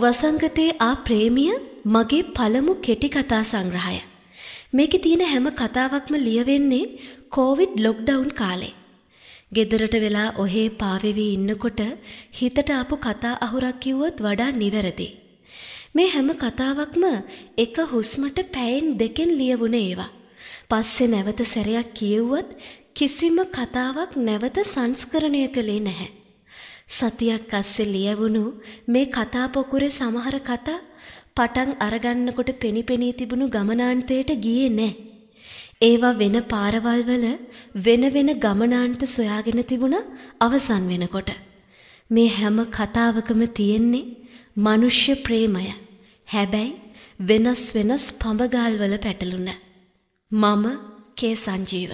වසංගතයේ ආ ප්‍රේමිය මගේ පළමු කෙටි කතා සංග්‍රහය. මේකේ තියෙන හැම කතාවක්ම ලියවෙන්නේ කොවිඩ් ලොක්ඩවුන් කාලේ. ගෙදරට වෙලා ඔහේ පාවෙවි ඉන්නකොට හිතට ආපු කතා අහුරක් කිව්වොත් වඩා නිවැරදි. මේ හැම කතාවක්ම එක හුස්මට පැයෙන් දෙකෙන් ලියවුනේ ඒවා. පස්සේ නැවත සැරයක් කියෙව්වත් කිසිම කතාවක් නැවත සංස්කරණය කළේ නැහැ. සතියක් අස්සේ ලියවුණු මේ කතා පොකුරේ සමහර කතා පටන් අරගන්නකොට පෙනිපෙනී තිබුණු ගමනාන්තයට ගියේ නැහැ. ඒවා වෙන පාරවල් වල වෙන වෙන ගමනාන්ත සොයාගෙන තිබුණා අවසන් වෙනකොට. මේ හැම කතාවකම තියෙන්නේ මිනිස්්‍ය ප්‍රේමය. හැබැයි වෙනස් වෙනස් පඹගාල්වල පැටලුණ. මම කේ සංජීව.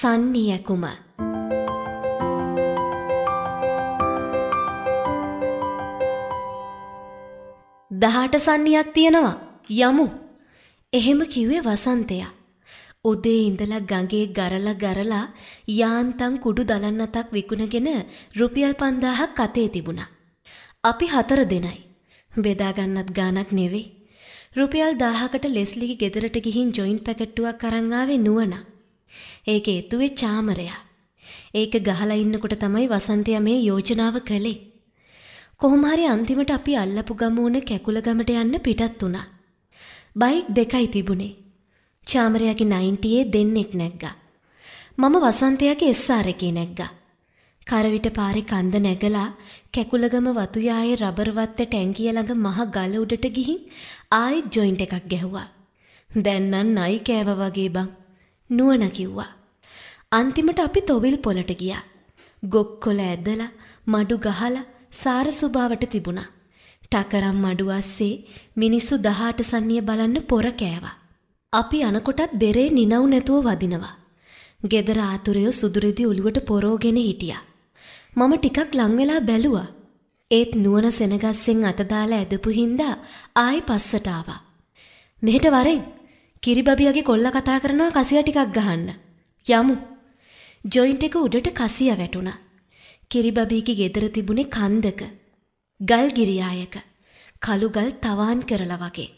සන්නියකුම දහට සන්නියක් තියෙනවා යමු එහෙම කිව්වේ වසන්තය උදේ ඉඳලා ගඟේ ගරලා ගරලා යාන්තම් කුඩු දලන්නතක් විකුණගෙන රුපියල් 5000ක් අතේ තිබුණා. අපි හතර දෙනයි. බෙදා ගන්නත් ගාණක් නෙවෙයි. රුපියල් 1000කට ලෙස්ලිගේ ගෙදරට ගිහින් ජොයින්ට් පැකට්ටුවක් අරන් ආවේ නුවණා. ඒකේ එතුවේ චාමරයා. ඒක ගහලා ඉන්නකොට තමයි වසන්තය මේ යෝජනාව කළේ. කොහොම හරි අන්තිමට අපි අල්ලපු ගම වුණ කැකුල ගමට යන්න පිටත් වුණා. බයික් දෙකයි තිබුණේ. චාමරයාගේ 90 දෙන්නෙක් නැග්ගා. මම වසන්තයාගේ SR එකේ නැග්ගා. කරවිට පාරේ කන්ද නැගලා කැකුලගම වතුයායේ රබර් වත්ත ටැංකිය ළඟ මහ ගල උඩට ගිහින් ආයෙත් ජොයින්ට් එකක් ගැහුවා. දැන් නම් නයි කෑවා වගේ බං. නුවණ කිව්වා. අන්තිමට අපි තොවිල් පොලට ගියා. ගොක්කොල ඇදලා මඩු ගහලා සාර සුභාවට තිබුණා. ටකරම් මඩු අස්සේ මිනිස්සු 18 සන්නිය බලන්න පොර කෑවා. අපි අනකොටත් බෙරේ නිනව් නැතුව වදිනවා. ගෙදර ආතුරයෝ සුදුරෙදි ඔළුවට පොරෝගෙන හිටියා. මම ටිකක් ලං වෙලා බැලුවා. ඒත් නුවණ සෙනගස්සෙන් අත දාලා ඇදපු හින්දා ආයි පස්සට ආවා. මෙහෙට වරෙන් කිරිබබියගේ කොල්ල කතා කරනවා කසිය ටිකක් ගහන්න. යමු. ජොයින්ට් එක උඩට කසිය වැටුණා. කිරිබබීගේ ගෙදර තිබුණේ කන්දක. ගල් ගිරියායක. කළු ගල් තවාන් කරලා වගේ.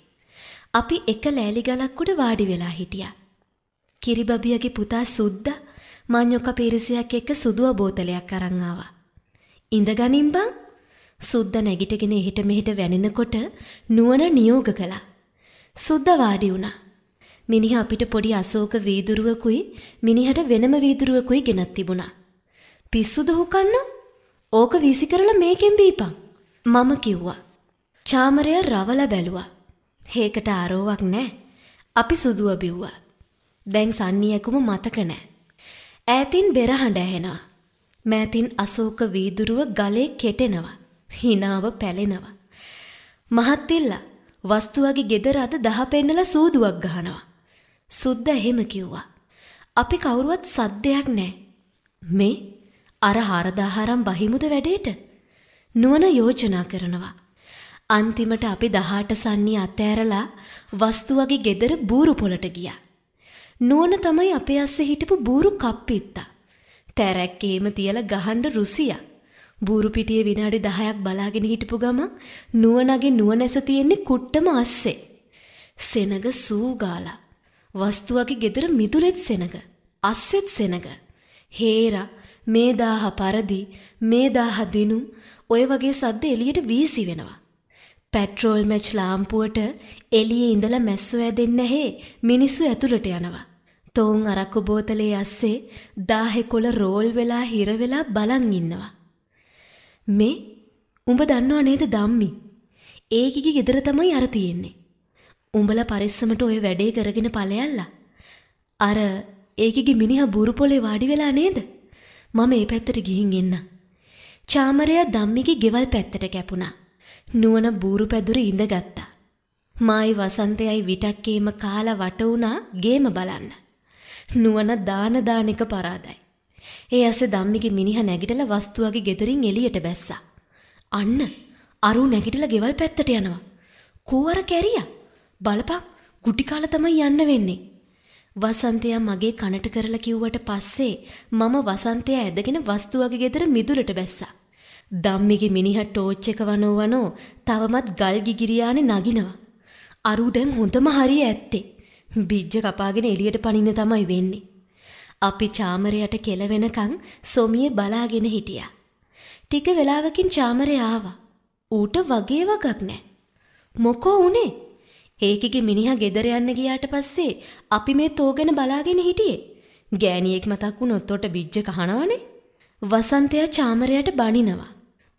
අපි එක ලෑලි ගලක් උඩ වාඩි වෙලා හිටියා. කිරිබබියගේ පුතා සුද්දා මඤ්ඤොක පිරිසියක් එක්ක සුදුව බෝතලයක් අරන් ආවා. ඉඳගනින් බං. සුද්දා නැගිටගෙන එහිට මෙහිට වැනෙනකොට නුවණ නියෝග කළා. සුද්දා වාඩි වුණා. මිනිහ අපිට පොඩි අශෝක වීදුරුවකුයි මිනිහට වෙනම වීදුරුවකුයි ගෙනත් තිබුණා. පිස්සුද හුකන්න? ඕක වීසි කරලා මේකෙන් බීපන්. මම කිව්වා. චාමරය රවල බැලුවා. හේකට ආරෝවක් නැහැ. අපි සුදුව බිව්වා. දැන් සන්නියකුම මතක නැහැ. ඈතින් බෙර හඬ ඇහෙනවා. මෑතින් අශෝක වීදුරුව ගලේ කෙටෙනවා. හිනාව පැලෙනවා. මහත්තිල්ලා වස්තුවගේ ගෙදර අද දහ පෙන්නලා සූදුවක් ගහනවා. සුද්ද එහෙම කිව්වා. අපි කවුරුවත් සද්දයක් නෑ. මේ අර හාරදාහාරම් බහිමුද වැඩේට නුවන යෝජනා කරනවා. අන්තිමට අපි දහාට සන්නේ අතෑරලා වස්තුවගේ ගෙදර බූරු පොලට ගියා. නුවන තමයි අපේ අස්සේ හිටපු බූරු කප්පිත්තා. තැරැක්කේම තියල ගහන්ඩ රුසියා. බූරු පිටියේ විනාඩි 10ක් බලාගෙන හිටපු ගමන් නුවණගේ නුවණැස තියෙන්නේ කුට්ටම අස්සේ. සෙනග සූ ගාලා වස්තුවකි ගෙදර මිදුලෙත් සෙනග අස්සෙත් සෙනග හේර මේදාහ පරදි මේදාහ දිනුම් ඔය වගේ සද්ද එළියට වීසි වෙනවා පැට්‍රෝල් මැච් ලාම්පුවට එළියේ ඉඳලා මැස්සෝ ඇදෙන්න හේ මිනිස්සු ඇතුළට යනවා තෝන් අරක්කු බෝතලේ අස්සේ දාහෙකොළ රෝල් වෙලා හිර වෙලා බලන් ඉන්නවා මේ උඹ දන්නව නේද ධම්මි ඒකිගේ ගෙදර තමයි අර තියෙන්නේ උඹල පරිස්සමට ඔය වැඩේ කරගෙන පලයල්ලා. අර ඒකගේ මිනිහ බුරු පොලේ වාඩි වෙලා නේද? මම ඒ පැත්තට ගිහින් එන්න. චාමරයා ධම්මිගේ ගෙවල් පැත්තට කැපුණා. නුවණ බూరు පැදුරේ ඉඳගත්තා. මායි වසන්තයයි විටක්කේම කාලා වට වුණා ගේම බලන්න. නුවණ දාන දාන එක පරාදයි. ඒ ඇසේ ධම්මිගේ මිනිහ නැගිටලා වස්තුවගේ ගෙදරින් එළියට බැස්සා. අන්න අරු නැගිටලා ගෙවල් පැත්තට යනවා. කෝවර කැරියා. බලපන් ගුටි කාල තමයි යන්න වෙන්නේ. වසන්තයා මගේ කනට කරලා කිව්වට පස්සේ මම වසන්තයා ඇදගෙන වස්තුවගේ ගෙදර මිදුලට බැස්සා. ධම්මිගේ මිනිහා ටෝච් එක වනෝ වනෝ තවමත් ගල් ගිගිරියානේ නගිනවා. අරු දැන් හොඳම හරිය ඇත්තේ. බිජ්ජ කපාගෙන එළියට පනින්න තමයි වෙන්නේ. අපි චාමරයට කෙල වෙනකන් සොමිය බලාගෙන හිටියා. ටික වෙලාවකින් චාමරය ආවා. ඌට වගේ වගක් නැහැ. මොකෝ උනේ? ඒකගේ මිනිහා ගෙදර යන්න ගියාට පස්සේ අපි මේ තෝගෙන බලාගෙන හිටියේ. ගෑණියෙක් මතක් වුණොත් ඔට බිජ්ජ කහනවනේ. වසන්තයා චාමරයට බනිනවා.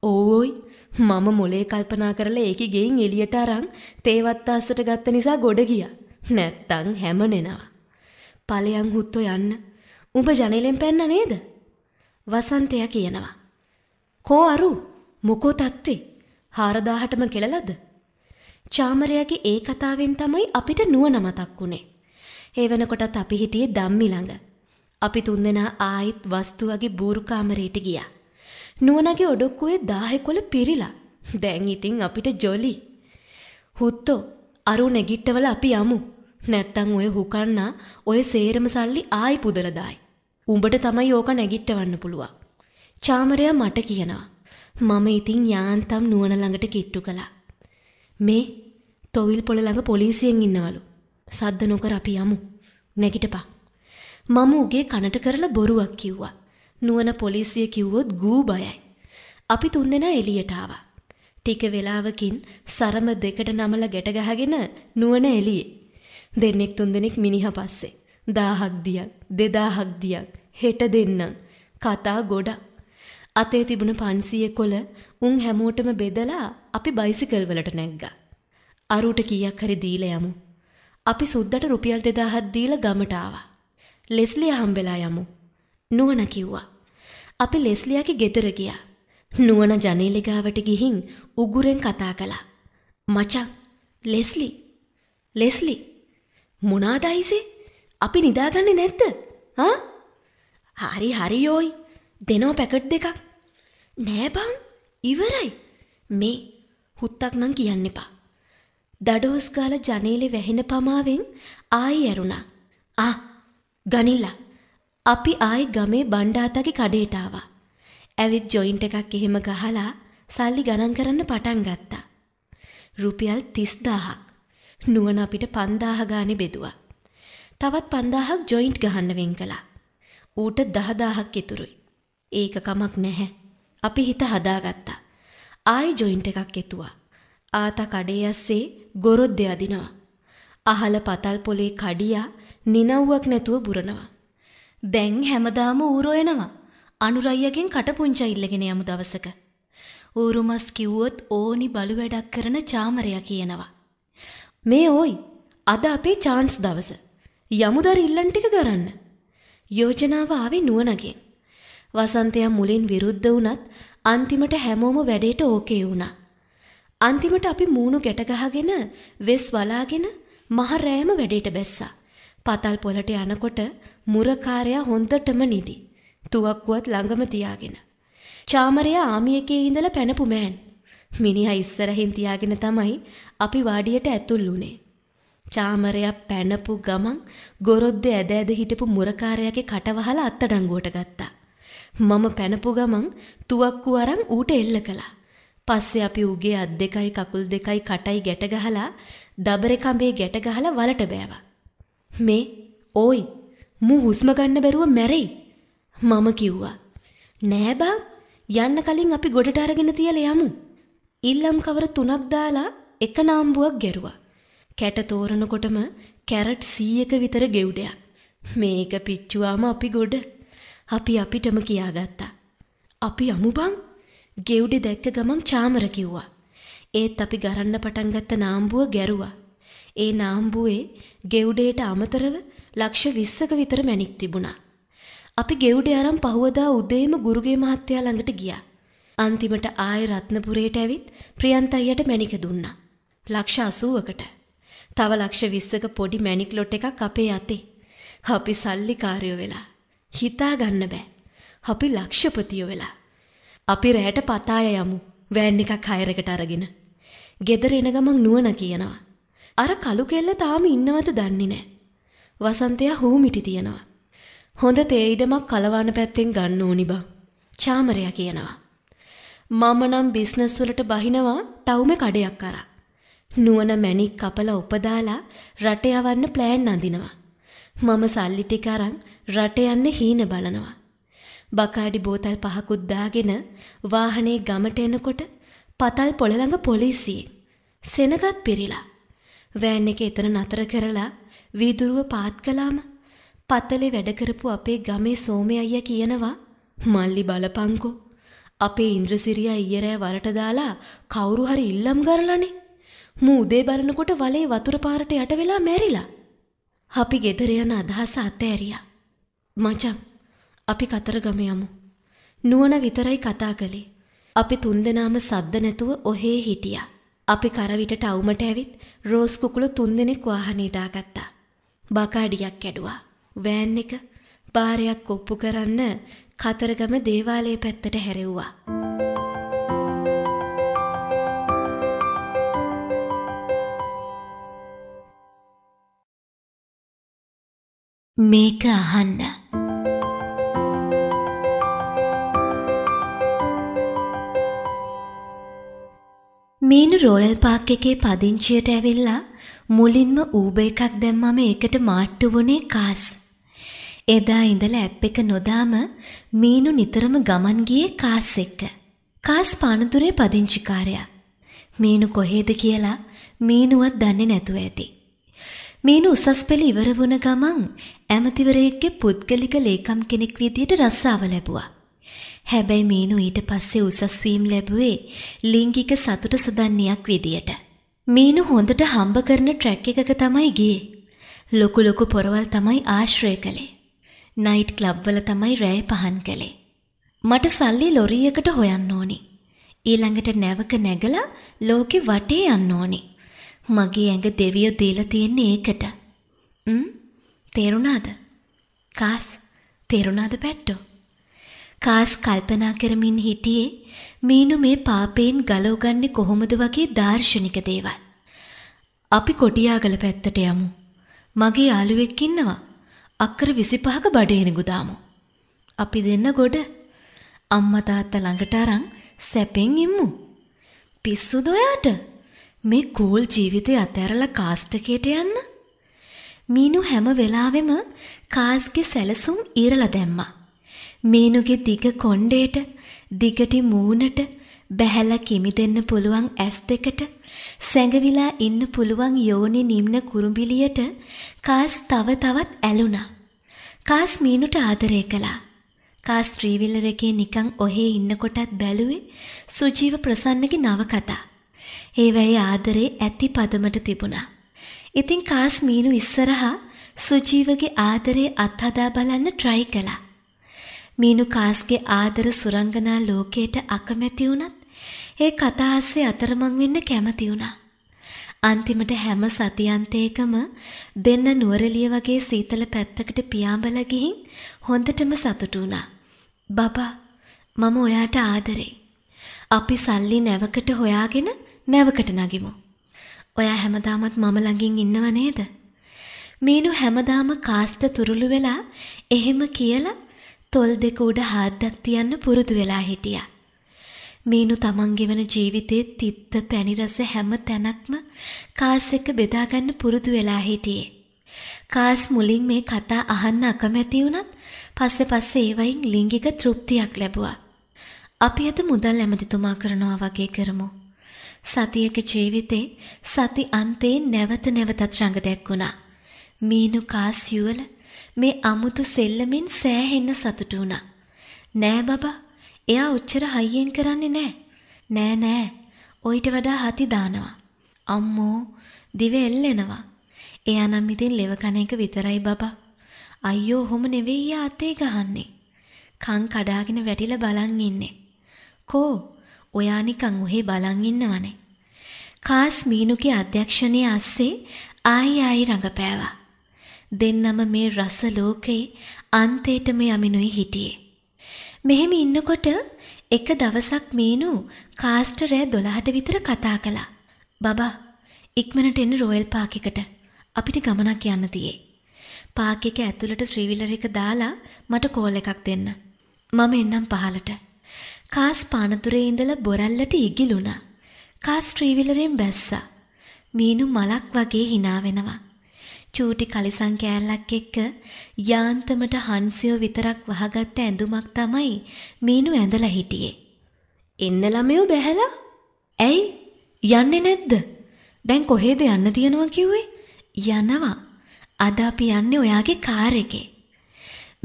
ඕවෝයි මම මොලේ කල්පනා කරලා ඒකේ ගෙයින් එළියට අරන් තේවත්තාසට ගත්ත නිසා ගොඩ ගියා. නැත්තං හැමනෙනවා. ඵලයන් හුත්තෝ යන්න. උඹ ජනෙලෙන් පැන්න නේද? වසන්තයා කියනවා. කෝ අරු මොකෝ තත්ති? 4000ටම කෙලලද? චාමරයාගේ ඒ කතාවෙන් තමයි අපිට නුවණ මතක් වුනේ. ඒ වෙනකොටත් අපි හිටියේ ධම්මි ළඟ. අපි තුන්දෙනා ආයිත් වස්තුවගේ බූරු කාමරයට ගියා. නුවණගේ ඔඩොක්කුවේ 10 පිරිලා. දැන් ඉතින් අපිට ජොලි. හුත්තෝ අරු නැගිට්ටවල අපි යමු. නැත්තම් ඔය හුකන්නා ඔය සේරම සල්ලි ආයි පුදලා දායි. උඹට තමයි ඕක නැගිට්ටවන්න පුළුවන්. චාමරයා මට කියනවා. මම ඉතින් යාන්තම් නුවණ ළඟට කිට්ටු කළා. මේ තොවිල් පොළ ළඟ පොලිසියෙන් ඉන්නවලු. සද්ද නොකර අපි යමු. නැගිටපා. මම උගේ කනට කරලා බොරුවක් කිව්වා. නුවණ පොලිසිය කිව්වොත් ගූ බයයි. අපි තුන්දෙනා එළියට ආවා. ටික වෙලාවකින් සරම දෙකට නමල ගැට ගහගෙන නුවණ එළියේ. දෙන්නෙක් තුන්දෙනෙක් මිනිහ පස්සේ. දාහක් දියක්, දෙදාහක් දියක්, හෙට දෙන්නම්. කතා ගොඩක්. අතේ තිබුණ පන්සිය කොළ උන් හැමෝටම බෙදලා අපි බයිසිකල් වලට නැග්ගා. අරූට කීයක් හරි දීලා යමු. අපි සුද්දට රුපියල් 2000ක් දීලා ගමට ආවා. ලෙස්ලියා හම්බෙලා යමු. නුවණ කිව්වා. අපි ලෙස්ලියාගේ ගෙදර ගියා. නුවණ ජනේලෙ ගාවට ගිහින් උගුරෙන් කතා කළා. මචං ලෙස්ලි ලෙස්ලි මොනාද අයිසේ? අපි නිදාගන්නේ නැද්ද? ආ? හරි හරි යෝයි. දෙනෝ පැකට් දෙකක්. නෑ බං. ඉවරයි. මේ හුත්තක් නම් කියන්න එපා. දඩෝස් ගාල ජනේලෙ වැහෙන පමාවෙන් ආයි ඇරුණා. ආ ගනිලා. අපි ආයි ගමේ බණ්ඩාතගේ කඩේට ආවා. ඇවිත් ජොයින්ට් එකක් එහෙම ගහලා සල්ලි ගණන් කරන්න පටන් ගත්තා. රුපියල් 30000ක්. නුවණ අපිට 5000 ගානේ බෙදුවා. තවත් 5000ක් ජොයින්ට් ගහන්න වෙන් කළා. ඌට 10000ක් ඉතුරුයි. ඒක කමක් නැහැ. අපි හිත හදාගත්තා. ආයි ජොයින්ට් එකක් එතුවා. ආතා කඩේ ඇස්සේ ගොරොද්දෙ අදිනවා. අහල පතල් පොලේ කඩියා නිනව්වක් නැතුව බුරනවා. දැන් හැමදාම ඌරෝ එනවා. අනුරයියගෙන් කටපුංචා ඉල්ලගෙන යමු දවසක. ඌරුමස් කිව්වොත් ඕනි බලු වැඩක් කරන චාමරයා කියනවා. මේ ඕයි අද අපේ චාන්ස් දවස. යමුදර ඉල්ලන් ටික කරන්න. යෝජනාව ආවේ නුවණගෙන්. වසන්තයා මුලින් විරුද්ධ වුණත් අන්තිමට හැමෝම වැඩේට ඕකේ වුණා. අන්තිමට අපි මූණු ගැටගහගෙන වෙස් වලාගෙන මහ රෑම වැඩේට බැස්සා. පතල් පොලට යනකොට මුරකාරයා හොන්දටම නිදි. තුවක්කුවත් ළඟම තියාගෙන. චාමරයා ආමියකේ ඉඳලා පැනපු මෑන්. මිනිහා ඉස්සරහින් තියාගෙන තමයි අපි වාඩියට ඇතුල් වුණේ. චාමරයා පැනපු ගමන් ගොරොද්ද ඇද ඇද හිටපු මුරකාරයාගේ කටවහලා අත්තඩංගුවට ගත්තා. මම පැනපු ගමන් තුවක්කු අරන් ඌට එල්ල කළා. පස්සේ අපි උගේ අත් දෙකයි කකුල් දෙකයි කටයි ගැට ගහලා දබරේ කඹේ ගැට ගහලා වලට බෑවා. මේ "ඕයි, මූ හුස්ම ගන්න බැරුව මැරෙයි." මම කිව්වා. "නෑ බං, යන්න කලින් අපි ගොඩට අරගෙන තියලා යමු." ඉල්ලම් කවර තුනක් දාලා එක නාම්බුවක් ගැරුවා. කැට තෝරනකොටම කැරට් 100ක විතර ගෙවුඩයක්. මේක පිච්චුවාම අපි ගොඩ. අපි අපිටම කියාගත්තා. අපි අමු බං ගෙව්ඩි දැක්ක ගමන් චාමර කිව්වා. ඒත් අපි ගරන්න පටන් ගත්ත නාම්බුව ගැරුවා. ඒ නාම්බුවේ ගෙව්ඩේට අමතරව ලක්ෂ 20ක විතර මැණික් තිබුණා. අපි ගෙව්ඩේ අරන් පහුවදා උදේම ගුරුගේ මහත්තයා ළඟට ගියා. අන්තිමට ආයේ රත්නපුරේට ඇවිත් ප්‍රියන්ත අයියට මැණික දුන්නා. ලක්ෂ 80කට. තව ලක්ෂ 20ක පොඩි මැණික් ලොට් එකක් අපේ අතේ. අපි සල්ලි කාර්යෝ වෙලා. හිතා ගන්න බෑ. අපි ලක්ෂපතියෝ වෙලා. අපි රෑට පතාය යමු වෑන් එකක් හයරකට අරගෙන. ගෙදර එන ගමන් නුවණ කියනවා. අර කළු කෙල්ල තාම ඉන්නවද දන්නේ නෑ. වසන්තය හූ මිටි තියෙනවා. හොඳ තේ ඉඩමක් කලවාන පැත්තෙන් ගන්න ඕනි බං. චාමරයා කියනවා. මම නම් බිස්නස් වලට බහිනවා ටවුමේ කඩයක් අරන්. නුවණ මැණික් කපලා උපදාලා රට යවන්න ප්ලෑන් අඳිනවා. මම සල්ලි ටික අරන් රට යන්න හීන බලනවා. බකාඩි බෝතල් පහකුත් දාගෙන වාහනේ ගමට එනකොට පතල් පොළ ළඟ පොලිසියෙන් සෙනගත් පිරිලා වෑන් එක එතන නතර කරලා වීදුරුව පාත් කළාම පතලේ වැඩ කරපු අපේ ගමේ සෝමේ අයියා කියනවා මල්ලි බලපංකෝ අපේ ඉන්ද්‍රසිරියා ඊයරෑ වරට දාලා කවුරු හරි ඉල්ලම් කරලානේ මූ උදේ බලනකොට වලේ වතුර පාරට යට වෙලා මැරිලා. අපි ගෙදර යන අදහස අතෑරියා. මචං අපි කතරගම යමු. නුවණ විතරයි කතා කළේ. අපි තුන්දෙනාම සද්ද නැතුව ඔහේ හිටියා. අපි කරවිටට අවුමට ඇවිත් රෝස් කුකුළු තුන්දෙනෙක් වාහනේ දාගත්තා. බකාඩියක් ඇඩුවා. වෑන් එක පාරයක් ඔප්පු කරන්න කතරගම දේවාලයේ පැත්තට හැරෙව්වා. මේක අහන්න මීනු රෝයල් පාක් එකේ පදිංචියට ඇවිල්ලා මුලින්ම ඌබ එකක් දැම්මම ඒකට මාට්ටු වුණේ කාස්. එදා ඉඳලා ඇප් එක නොදාම මීනු නිතරම ගමන් ගියේ කාස් එක්ක. කාස් පානතුරේ පදිංචිකාරයා. මීනු කොහෙද කියලා මීනුවත් දන්නේ නැතුව ඇති. මීනු උසස් පෙළ ඉවර වුණ ගමන් ඇමතිවරයෙක්ගේ පුද්ගලික ලේකම් කෙනෙක් විදියට රස්සාව ලැබුවා. හැබැයි මීනු ඊට පස්සේ උසස් වීම ලැබුවේ ලිංගික සතුට සදන්නියක් විදියට. මීනු හොඳට හම්බ කරන ට්‍රැක් එකක තමයි ගියේ. ලොකු ලොකු පොරවල් තමයි ආශ්‍රය කළේ. නයිට් ක්ලබ් වල තමයි රැය පහන් කළේ. මට සල්ලි ලොරියකට හොයන්න ඕනි. ඊළඟට නැවක නැගලා ලෝකෙ වටේ යන්න ඕනි. මගේ ඇඟ දෙවියෝ දීලා තියෙන්නේ ඒකට. ම් තේරුණාද? කාස් තේරුණාද පැට්ටෝ? කාස් කල්පනා කරමින් හිටියේ මීනු මේ පාපයෙන් ගලවගන්නේ කොහොමද වගේ දාර්ශනික දේවල්. අපි කොටියාගල පැත්තට යමු. මගේ යාළුවෙක් ඉන්නවා. අක්කර 25ක බඩේනගු දාමු. අපි දෙන්න ගොඩ. අම්මා තාත්තා ළඟට අරන් සැපෙන් ඉම්මු. පිස්සුද ඔයාට? මේ කූල් ජීවිතය අතහැරලා කාස්ටකේට යන්න? මීනු හැම වෙලාවෙම කාස්ගේ සැලසුම් ඉරලා දැම්මා. මීනුගේ දිග කොණ්ඩයට දිගටි මූණට බැහැලා කිමිදෙන්න පුළුවන් ඇස් දෙකට සැඟවිලා ඉන්න පුළුවන් යෝනි නිම්න කුරුඹිලියට කාස් තව තවත් ඇලුනා. කාස් මීනුට ආදරය කළා. කාස් ත්‍රීවිලර් එකේ නිකන් ඔහේ ඉන්නකොටත් බැලුවේ සුජීව ප්‍රසන්නගේ නවකතා. ඒවැයි ආදරේ ඇති පදමට තිබුණා. ඉතින් කාස් මීනු ඉස්සරහා සුජීවගේ ආදරේ අත්හදා බලන්න ට්‍රයි කළා. මීනු කාස්ගේ ආදර සුරංගනා ලෝකයට අකමැති වුණත් ඒ කතාහස්සේ අතරමං වෙන්න කැමති වුණා. අන්තිමට හැම සතියන්තයකම දෙන්න නුවරලිය වගේ සීතල පැත්තකට පියාඹල ගිහින් හොඳටම සතුටු වුණා. බබා මම ඔයාට ආදරේ. අපි සල්ලි නැවකට හොයාගෙන නැවකට නගිමු. ඔයා හැමදාමත් මම ළඟින් ඉන්නව නේද? මීනු හැමදාම කාස්ට තුරුළු වෙලා එහෙම කියලා තොල් දෙක උඩ හාද්දක් තියන්න පුරුදු වෙලා හිටියා. මීනු තමන් ගෙවන ජීවිතේ තිත්ත පැණි රස හැම තැනක්ම කාස් එක්ක බෙදා ගන්න පුරුදු වෙලා හිටියේ. කාස් මුලින් මේ කතා අහන්න අකමැති වුණත් පස්සේ පස්සේ ඒවයින් ලිංගික තෘප්තියක් ලැබුවා. අපි අද මුදල් ඇමතිතුමා කරනවා වගේ කරමු. සතියක ජීවිතේ සති අන්තයෙන් නැවත නැවතත් රඟ දැක්වුණා. මීනු කාස් යුවල මේ අමුතු සෙල්ලමින් සෑහෙන්න සතුටු වුණා. නෑ බබා, එයා ඔච්චර හයියෙන් කරන්නේ නෑ. නෑ නෑ, ඔයිට වඩා හති දානවා. අම්මෝ, දිව එල්ලෙනවා. එයා නම් ඉතින් ලෙව කන එක විතරයි බබා. අයියෝ හොම නෙවෙයි අතේ ගහන්නේ. කන් කඩාගෙන වැටිලා බලන් ඉන්නේ. කෝ, ඔයා නිකන් ඔහේ බලන් ඉන්නවනේ. කාස් මීනුගේ අධ්‍යක්ෂණයේ අස්සේ ආයි ආයි රඟපෑවා. දෙන්නම මේ රස ලෝකේ අන්තයටම යමිනුයි හිටියේ. මෙහෙම ඉන්නකොට එක දවසක් මීනු කාස්ට රෑ 12ට විතර කතා කළා. "බබා, ඉක්මනට එන්න රොයල් පාක් එකට. අපිට ගමනක් යන්න තියේ. පාක් එක ඇතුළට ත්‍රිවිලර් එක දාලා මට කෝල් එකක් දෙන්න. මම එන්නම් පහලට." කාස් පානතුරේ ඉඳලා බොරල්ලට ඉගිලුණා. කාස් ත්‍රිවිලරෙන් බැස්සා. මීනු මලක් වගේ hina වෙනවා. චූටි කලිසම් කෑල්ලක් එක්ක යාන්තමට හන්සියෝ විතරක් වහගත්ත ඇඳුමක් තමයි මීනු ඇඳලා හිටියේ. එන්න ළමයෝ බැහැලා? ඇයි? යන්නේ නැද්ද? දැන් කොහෙද යන්න තියනවා කිව්වේ? යනවා. අද අපි යන්නේ ඔයාගේ කාර් එකේ.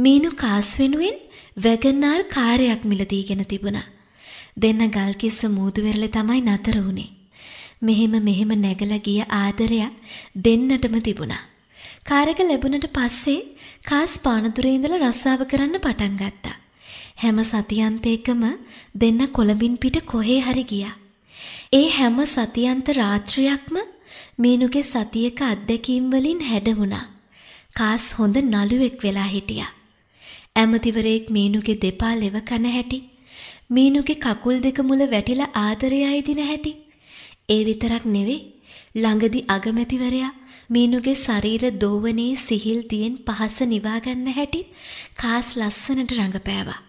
මීනු කාස් වෙනුවෙන් වැගන්ආර් කාර්යයක් මිලදීගෙන තිබුණා. දෙන්න ගල්කිස්ස මූදු වෙරළේ තමයි නතර වුනේ. මෙහෙම මෙහෙම නැගලා ගිය ආදරයක් දෙන්නටම තිබුණා. කාර් එක ලැබුණට පස්සේ කාස් පානදුරේ ඉඳලා රස්සාව කරන්න පටන් ගත්තා. හැම සතියන්තයකම දෙන්න කොළඹින් පිට කොහේ හරි ගියා. ඒ හැම සතියන්ත රාත්‍රියක්ම මීනුගේ සතියක අත්දැකීම් වලින් හැඩවුණා. කාස් හොඳ නළුවෙක් වෙලා හිටියා. ඇමතිවරයෙක් මීනුගේ දෙපා ලෙව කන හැටි මීනුගේ කකුල් දෙක මුල වැටිලා ආදරයයි දින හැටි ඒ විතරක් නෙවෙයි ළඟදි අගමැතිවරයා මීනුගේ ශරීර දෝවනයේ සිහිල්දියෙන් පහස නිවාගන්න හැටිත් කාස් ලස්සනට රඟපෑවා.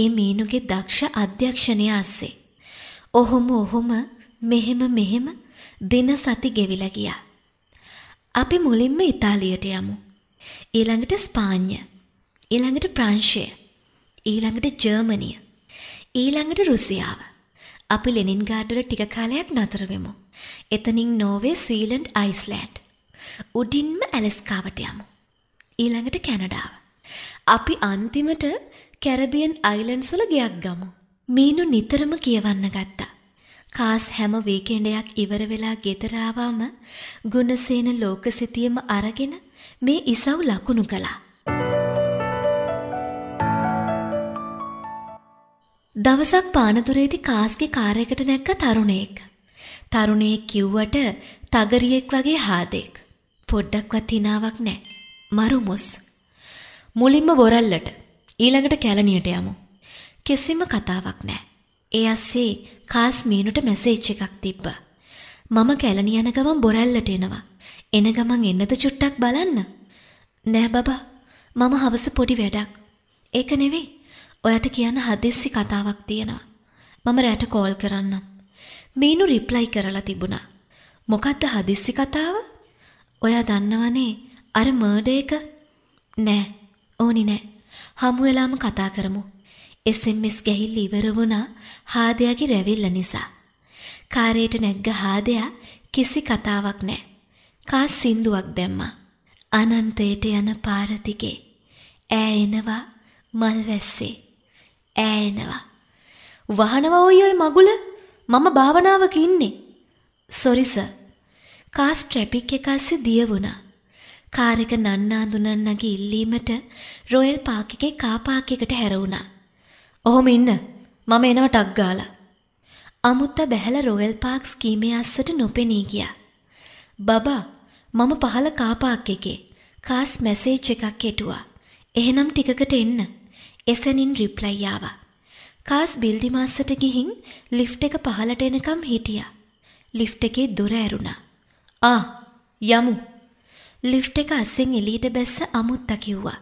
ඒ මීනුගේ දක්ෂ අධ්‍යක්ෂණය අස්සේ. ඔහොම ඔහොම මෙහෙම මෙහෙම දින සති ගෙවිලා ගියා. අපි මුලින්ම ඉතාලියට යමු. ඊළඟට ස්පාඤ්ඤ. ඊළඟට ප්‍රංශය. ඊළඟට ජර්මනිය. ඊළඟට රුසියාව. අපි ලෙනින්ගාඩ් වල ටික කාලයක් නතර වෙමු. එතනින් නෝවේ ස්වීලන්ඩ් අයිස්ලෑන්ඩ් උඩින්ම ඇලස්කාවට යමු. ඊළඟට කැනඩාව. අපි අන්තිමට කැරබියන් අයිලන්ස් වල ගයක් ගමු. මීනු නිතරම කියවන්න ගත්තා. කාස් හැම වීකෙන්ඩයක් ඉවර වෙලා ගෙදර ආවම ගුණසේන ලෝකසිතියම අරගෙන මේ ඉසව් ලකුණු කළා. දවසක් පානතුරේදී කාස්ගේ කාරයකට නැක්ක තරුණයෙක්. තරුණයෙක් කිව්වට තගරියෙක් වගේ හාදෙක්. පොඩ්ඩක්වත් හිනාවක් නෑ. මරුමුස්. මුලින්ම බොරල්ලට ඊළඟට කැලණියට යමු. කිසිම කතාවක් නෑ. ඒ අස්සේ කාස් මීනුට මැසේජ් එකක් තිබ්බා. මම කැලණිය යන ගමන් බොරල්ලට එනවා. එන ගමන් එන්නද චුට්ටක් බලන්න. නෑ බබා. මම හවස පොඩි වැඩක්. ඒක නෙවෙයි. ඔයාට කියන්න හදිස්සි කතාවක් තියෙනවා. මම රැට කෝල් කරන්නම්. මීනු රිප්ලයි කරලා තිබුණා. මොකක්ද හදිස්සි කතාව? ඔයා දන්නවනේ අර මර්ඩර් එක? නෑ. ඕනි නෑ. හමු වෙලාම කතා කරමු. SMS ගිහින් ඉවර වුණා හාදයාගේ රැවිල්ල නිසා. කාරේට නැග්ග හාදයා කිසි කතාවක් නෑ. කා සින්දුවක් දැම්මා. අනන්තයට යන පාර දිගේ ඈ එනවා මල් වැස්සේ. ඈ එනවා. වහනවා ඔයි ඔය මගුල. මම භාවනාවක ඉන්නේ. Sorry sir. කාස් ට්‍රැපික් එක අස්සේ දිය වුණා. කාර් එක නන්නා දුනන්නගේ ඉල්ලීමට රොයල් පාක් එකේ කා පාක් එකට හැරවුණා. "ඔහොම ඉන්න. මම එනවා ටක් ගාලා." අමුත්ත බැහැලා රොයල් පාක් ස්කීමේ අස්සට නොපෙනී ගියා. "බබා, මම පහල කා පාක් එකේ." කාස් මැසේජ් එකක් එටුවා. "එහෙනම් ටිකකට එන්න." එසනින් රිප්ලයි ආවා. කාස් බිල්ඩි මාස්සට ගිහින් ලිෆ්ට් එක පහලට එනකම් හිටියා. ලිෆ්ට් එකේ දොර ඇරුණා. ආ යමු. ලිෆ්ට් එක අස්සෙන් එළියට බැස්ස අමුත්තා කිව්වා.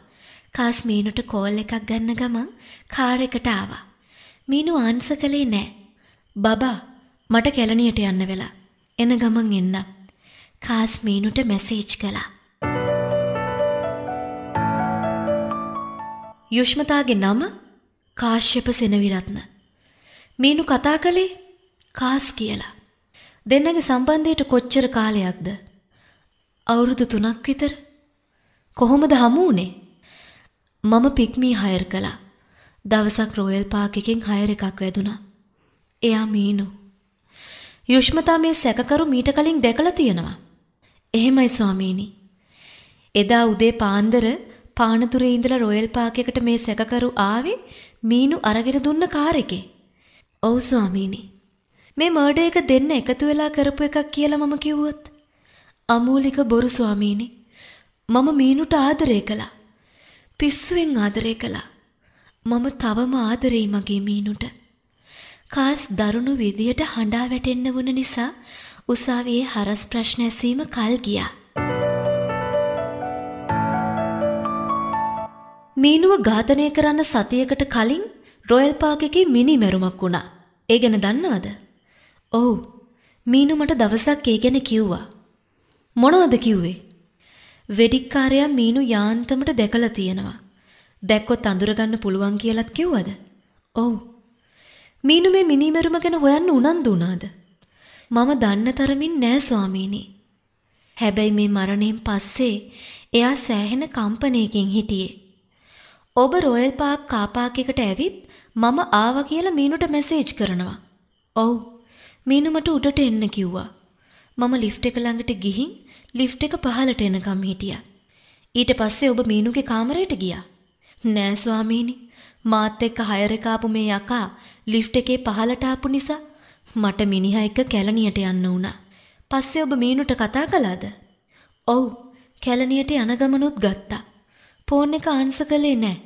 කාස් මීනුට කෝල් එකක් ගන්න ගමන් කාර් එකට ආවා. මීනු ආන්සර් කළේ නෑ. බබා මට කැලණියට යන්න වෙලා. එන ගමන් එන්න. කාස් මීනුට මැසේජ් කළා. යුෂ්මතාගේ නම කාශ්‍යප සෙනවිරත්න. මීනු කතා කළේ කාස් කියලා. දෙන්නගේ සම්බන්ධයට කොච්චර කාලයක්ද? අවුරුදු 3ක් විතර. කොහොමද හමු වුනේ? මම පික්මී හයර් කළා. දවසක් රොයල් පාක් එකෙන් හයර් එකක් වැදුනා. එයා මීනු. යුෂ්මතා මේ සැකකරු මීට කලින් දැකලා තියෙනවා. එහෙමයි ස්වාමීනි. එදා උදේ පාන්දර පානතුරේ ඉඳලා රොයල් පාක් එකට මේ සැකකරු ආවේ මීනු අරගෙන දුන්න කාර් එකේ. ඔව් ස්වාමීනි. මේ මර්ඩර් එක දෙන්න එකතු වෙලා කරපු එකක් කියලා මම කිව්වොත් අමූලික බොරු ස්වාමීනි මම මීනුට ආදරය කළා පිස්සුවෙන් ආදරය කළා මම තවම ආදරෙයි මගේ මීනුට කාස් දරුණු විදියට හඬා වැටෙන්න වුණ නිසා උසාවියේ හරස් ප්‍රශ්න ඇසීම කල් ගියා මීනුව ඝාතනය කරන්න සතියකට කලින් රොයල් පාක් එකේ මිනි මැරුමක් වුණා. ඒ ගැන දන්නවද? ඔව් මීනු මට දවසක් ඒ ගැන කිව්වා. මොනවද කිව්වේ? වෙඩික්කාරයා මීනු යාන්තමට දැකලා තියෙනවා. දැක්කොත් අඳුරගන්න පුළුවන් කියලාත් කිව්වද? ඔව්. මීනු මේ මිනිමෙරුම ගැන හොයන්න උනන්දු වුණාද? මම දන්න තරමින් නෑ ස්වාමීනි. හැබැයි මේ මරණයෙන් පස්සේ එයා සෑහෙන කම්පනයකින් හිටියේ. ඔබ රොයල් පාක් කාපාකයකට ඇවිත් මම ආවා කියලා මීනුට මැසේජ් කරනවා. ඔව්. මීනු මට උඩට එන්න කිව්වා. මම ලිෆ්ට් එක ළඟට ගිහින් ලිෆ්ට් එක පහළට එනකම් හිටියා. ඊට පස්සේ ඔබ මීනුගේ කාමරයට ගියා. නෑ ස්වාමීනි, මාත් එක්ක හයර කාපු මේ යකා ලිෆ්ට් එකේ පහළට ආපු නිසා මට මිනිහා එක්ක කැලණියට යන්න වුණා. පස්සේ ඔබ මීනුට කතා කළාද? ඔව්, කැලණියට යන ගමනොත් ගත්තා. ෆෝන් එක ආන්සර් කළේ නෑ.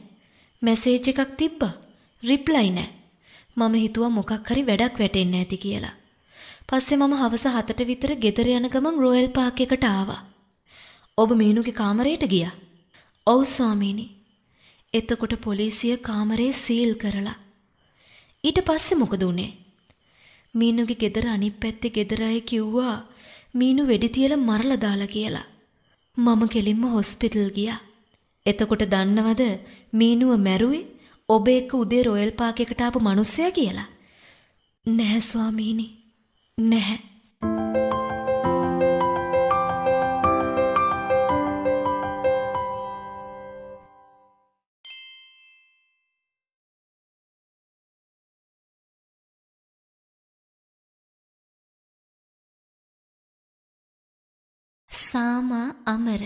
මැසේජ් එකක් තිබ්බා. රිප්ලයි නෑ. මම හිතුවා මොකක් හරි වැඩක් වැටෙන්න ඇති කියලා. පස්සේ මම හවස 7ට විතර ගෙදර යන ගමන් රොයල් පාක් එකට ආවා. ඔබ මීනුගේ කාමරයට ගියා. ඔව් ස්වාමීනි. එතකොට පොලිසිය කාමරේ සීල් කරලා. ඊට පස්සේ මොකද උනේ? මීනුගේ ගෙදර අනිත් පැත්තේ ගෙදර අය කිව්වා මීනු වෙඩි තියලා මරලා දාලා කියලා. මම කෙලින්ම හොස්පිටල් ගියා. එතකොට දන්නවද මීනුව මැරුවේ ඔබ එක්ක උදේ රොයල් පාක් එකට ආපු මිනිස්සයා කියලා? නැහැ ස්වාමීනි. නැහැ. සාමා අමර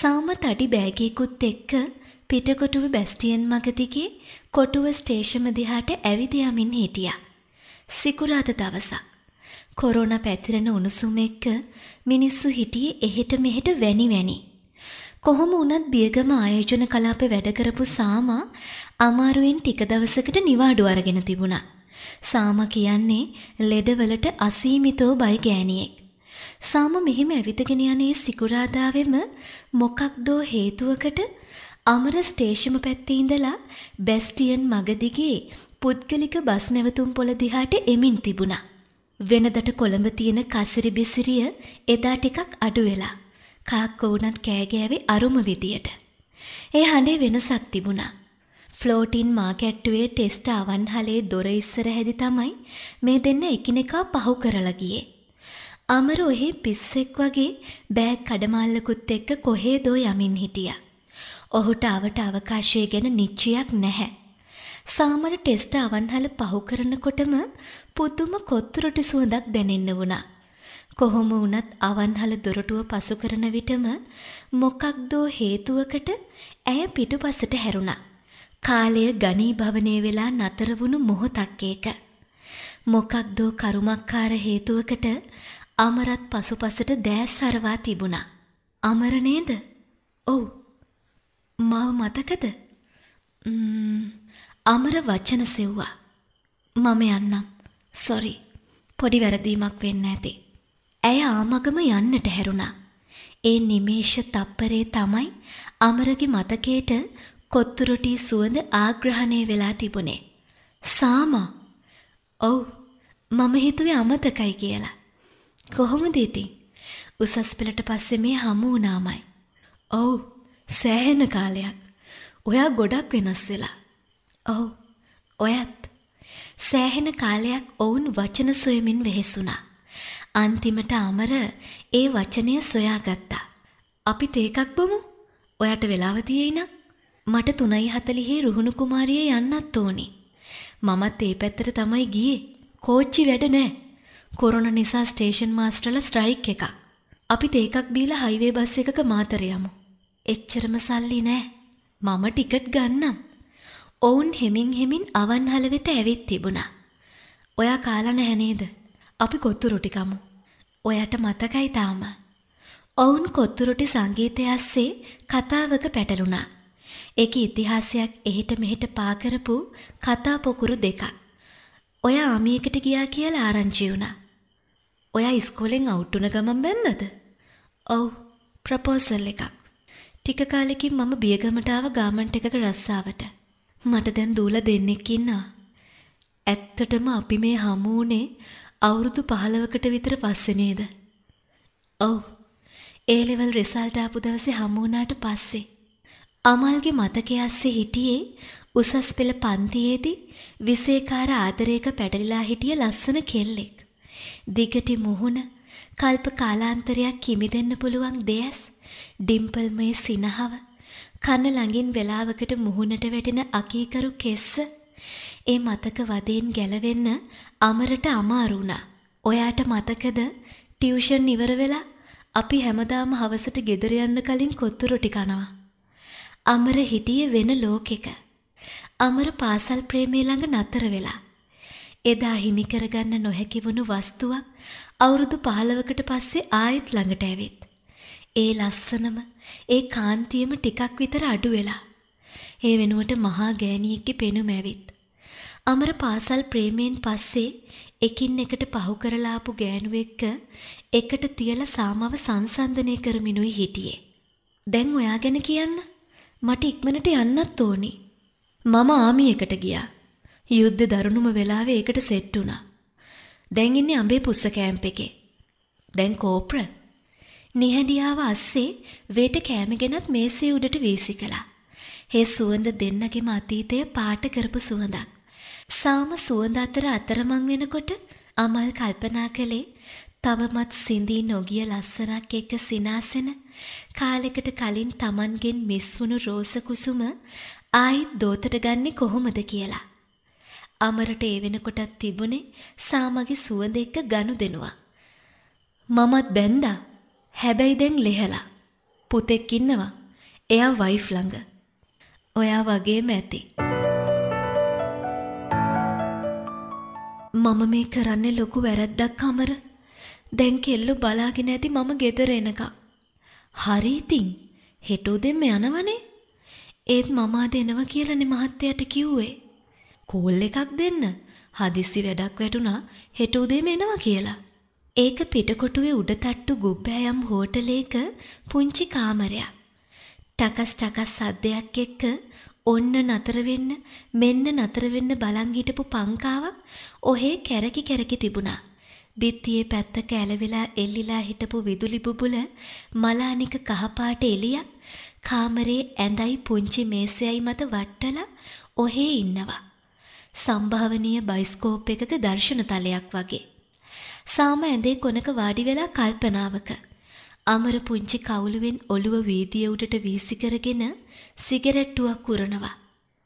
සාම තඩි බෑගයකුත් එක්ක පිටකොටුව බැස්ටියන් මගදිගේ කොටුව ස්ටේෂම දිහාට ඇවිද යමින් හිටියා. සිකුරාද දවසක්. කොරෝනා පැතිරෙන උණුසුම එක්ක මිනිස්සු හිටියේ එහෙට මෙහෙට වැනි වැනි. කොහොම වුණත් බියගම ආයෝජන කලාපේ වැඩ කරපු සාමා අමාරුවෙන් ටික දවසකට නිවාඩු අරගෙන තිබුණා. සාමා කියන්නේ ලෙඩවලට අසීමිතව බය ගෑණියෙක්. සාම මෙහිම ඇවිදගෙන යන්නේ සිකුරාදාවෙම මොකක්දෝ හේතුවකට අමර ස්ටේෂම පැත්තේ ඉඳලා බැස්ටියන් මගදිගේ පුද්ගලික බස් නැවතුම් පොළ දිහාට එමින් තිබුණා. වෙනදට කොළඹ තියෙන කසිරි බිසිරිය එදා ටිකක් අඩු වෙලා. කාක්කෝ වුණත් කෑගෑවේ අරුම විදියට. ඒ හඬේ වෙනසක් තිබුණා. ෆ්ලෝටින් මාකැට්ටුවේ ටෙස්ට අවන්හලේ දොර ඉස්සර හැදි තමයි මේ දෙන්න එකිනෙකා පහු කරලා ගියේ. අමර ඔහේ පිස්සෙක් වගේ බෑග් කඩමාල්ලකුත් එක්ක කොහේදෝ යමින් හිටියා. ඔහුට අවට අවකාශය ගැන නිශ්චයක් නැහැ. සාමර ටෙස්ට අවන්හල පහු කරනකොටම පුදුම කොත්තුරට සුවඳක් දැනෙන්න වුණා. කොහොම වුණත් අවන්හල දොරටුව පසු කරන විටම මොකක්දෝ හේතුවකට ඇය පිටුපසට හැරුණා. කාලය ගනී භවනය වෙලා නතර වුණු මොහොතක් ඒක. මොකක්දෝ කරුමක්කාර හේතුවකට අමරත් පසුපසට දෑ සරවා තිබුණා. අමර නේද? ඔව්. මාව මතකද? අමර වචන සෙව්වා. මම යන්නම්. සොරි. පොඩි වැරදීමක් වෙන්න ඇති. ඇය ආමගම යන්නට හැරුණා. ඒ නිමේෂ තප්පරේ තමයි අමරගේ මතකයට කොත්තුරොටි සුවඳ ආග්‍රහණය වෙලා තිබුණේ. සාමා. ඔව්. මම හිතුවේ අමතකයි කියලා. කොහොමද ඉතින්? උසස් පෙළට පස්සේ මේ හමු වුණාමයි. ඔව්. සෑහෙන කාලයක්. ඔයා ගොඩක් වෙනස් වෙලා. ඔව්. ඔයත් සෑහෙන කාලයක් ඔවුන් වචන සොයමින් වෙහෙසුණා. අන්තිමට අමර ඒ වචනය සොයාගත්තා. අපි තේකක් බොමු. ඔයාට වෙලාව තියෙයිනම් මට 3:40 රුහුණු කුමාරිය යන්නත් ඕනි. මමත් ඒ පැත්තට තමයි ගියේ. කෝච්චි වැඩ නැහැ. කොරෝනා නිසා ස්ටේෂන් මාස්ටර්ලා ස්ට්‍රයික් එකක්. අපි තේකක් බීලා හයිවේ බස් එකක මාතර යමු. එච්චරම සල්ලි නෑ. මම ටිකට් ගන්නම්. ඔවුන් හෙමින් හෙමින් අවන්හල වෙත ඇවිත් තිබුණා. ඔයා කාලා නැහැ නේද? අපි කොත්තු රොටි කමු. ඔයාට මතකයි තාම. ඔවුන් කොත්තු රොටි සංගීතය ඇස්සේ කතාවක පැටලුණා. ඒකේ ඉතිහාසයක් එහෙට මෙහෙට පා කරපු කතා පොකුරු දෙකක්. ඔයා ආමියකට ගියා කියලා ආරංචි වුණා. ඔයා ඉස්කෝලෙන් අවුට් වුණ ගමන් බැන්දද? ඔව් ප්‍රොපෝසල් එකක්. ටික කාලෙකින් මම බියගමට ආව ගාමන්ට් එකක රස්සාවට. මට දැන් දූල දෙන්නෙක් ඉන්නවා. ඇත්තටම අපි මේ හමු වුණේ අවුරුදු 15කට විතර පස්සේ නේද? ඔව්. ඒ ලෙවල් රිසල්ට් ආපු දවසේ හමු වුණාට පස්සේ අමල්ගේ මතකයේ ඇස්සේ හිටියේ උසස් පෙළ පන්තියේදී විසේකාර ආදරයක පැටලිලා හිටිය ලස්සන කෙල්ලෙක්. දිගටි මුහුණ කල්ප කාලාන්තරයක් කිමිදෙන්න පුළුවන් දෙයස් ඩිම්පල්මය සිනහව කන ළඟින් වෙලාවකට මුහුණට වැටෙන අකීකරු කෙස්ස ඒ මතක වදයෙන් ගැලවෙන්න අමරට අමාරු වුණා. ඔයාට මතකද ටියුෂන් ඉවර වෙලා අපි හැමදාම හවසට ගෙදර යන්න කලින් කොත්තු රොටි කනවා. අමර හිටියේ වෙන ලෝකෙක. අමර පාසල් ප්‍රේමී ළඟ නතර වෙලා. එදා හිමි කරගන්න නොහැකි වුණු වස්තුවක් අවුරුදු 15කට පස්සේ ආයෙත් ළඟට ඇවිත් ඒ ලස්සනම ඒ කාන්තියම ටිකක් විතර අඩු වෙලා. ඒ වෙනුවට මහා ගෑණියෙක්ගේ පෙනුම ඇවිත්. අමර පාසල් ප්‍රේමයෙන් පස්සේ එකින් එකට පහු කරලාපු ගෑණු එක්ක එකට තියලා සාමව සංසන්දනය කරමිනුයි හිටියේ. දැන් ඔයා ගැන කියන්න මට ඉක්මනට යන්නත් ඕනි. මම ආමියකට ගියා. යුද්ධ දරුණුම වෙලාවේ ඒකට සෙට් වුණා. දැන් ඉන්නේ අඹේ පුස්ස කැම්ප් එකේ. දැන් කෝප්‍ර නිහඬියාව අස්සේ වේට කෑම ගෙනත් මේසේ උඩට වීසි කළා. හේ සුවඳ දෙන්නගෙම අතීතය පාට කරපු සුවඳක්. සාම සුවඳ අතර අතරමං වෙනකොට අමල් කල්පනා කළේ තවමත් සිඳී නොගිය ලස්සනක් එක්ක සිනාසෙන කාලෙකට කලින් Tamanගෙන් මිස්වුණු රෝස කුසුම ආයිත් දෝතට ගන්නෙ කොහොමද කියලා. අමරට ඒ වෙනකොටත් තිබුණේ සාමගේ සුවඳ එක්ක ගනුදෙනුවක්. මමත් බැන්දා හැබැයි දැන් ලෙහලා. පුතෙක් ඉන්නවා. එයා වයිෆ් ළඟ. ඔයා වගේම ඇති. මම මේ කරන්නේ ලොකු වැරද්දක් කමර. දැන් කෙල්ලෝ බලාගෙන ඇති මම ගෙදර එනකම්. හරි ඉතින්. හෙට උදෙම යනවනේ. ඒත් මම අද එනවා කියලානේ මහත්තයාට කිව්වේ. කෝල් එකක් දෙන්න. හදිස්සි වැඩක් වැටුණා හෙට උදේම එනවා කියලා. ඒක පිටකොටුවේ උඩතට්ටු ගුබ්බෑයම් හෝටලේක පුංචි කාමරයක්. ටකස් ටකස් සද්දයක් එක්ක ඔන්න නතර වෙන්න මෙන්න නතර වෙන්න බලන් හිටපු පංකාවක් ඔහේ කැරකි කැරකි තිබුණා. බිත්තියේ පැත්තක ඇලවිලා එල්ලිලා හිටපු විදුලි බුබුල මලානික කහපාට එළියක් කාමරේ ඇඳයි පුංචි මේසයයි මත වට්ටලා ඔහේ ඉන්නවා. සම්භාවනීය බයිස්කෝප් එකක දර්ශනතලයක් වගේ. සාම ඇඳේ කොනක වාඩි වෙලා කල්පනාවක. අමර පුංචි කවුළුවෙන් ඔළුව වීදිය උඩට වීසි කරගෙන සිගරට්ටුවක් උරනවා.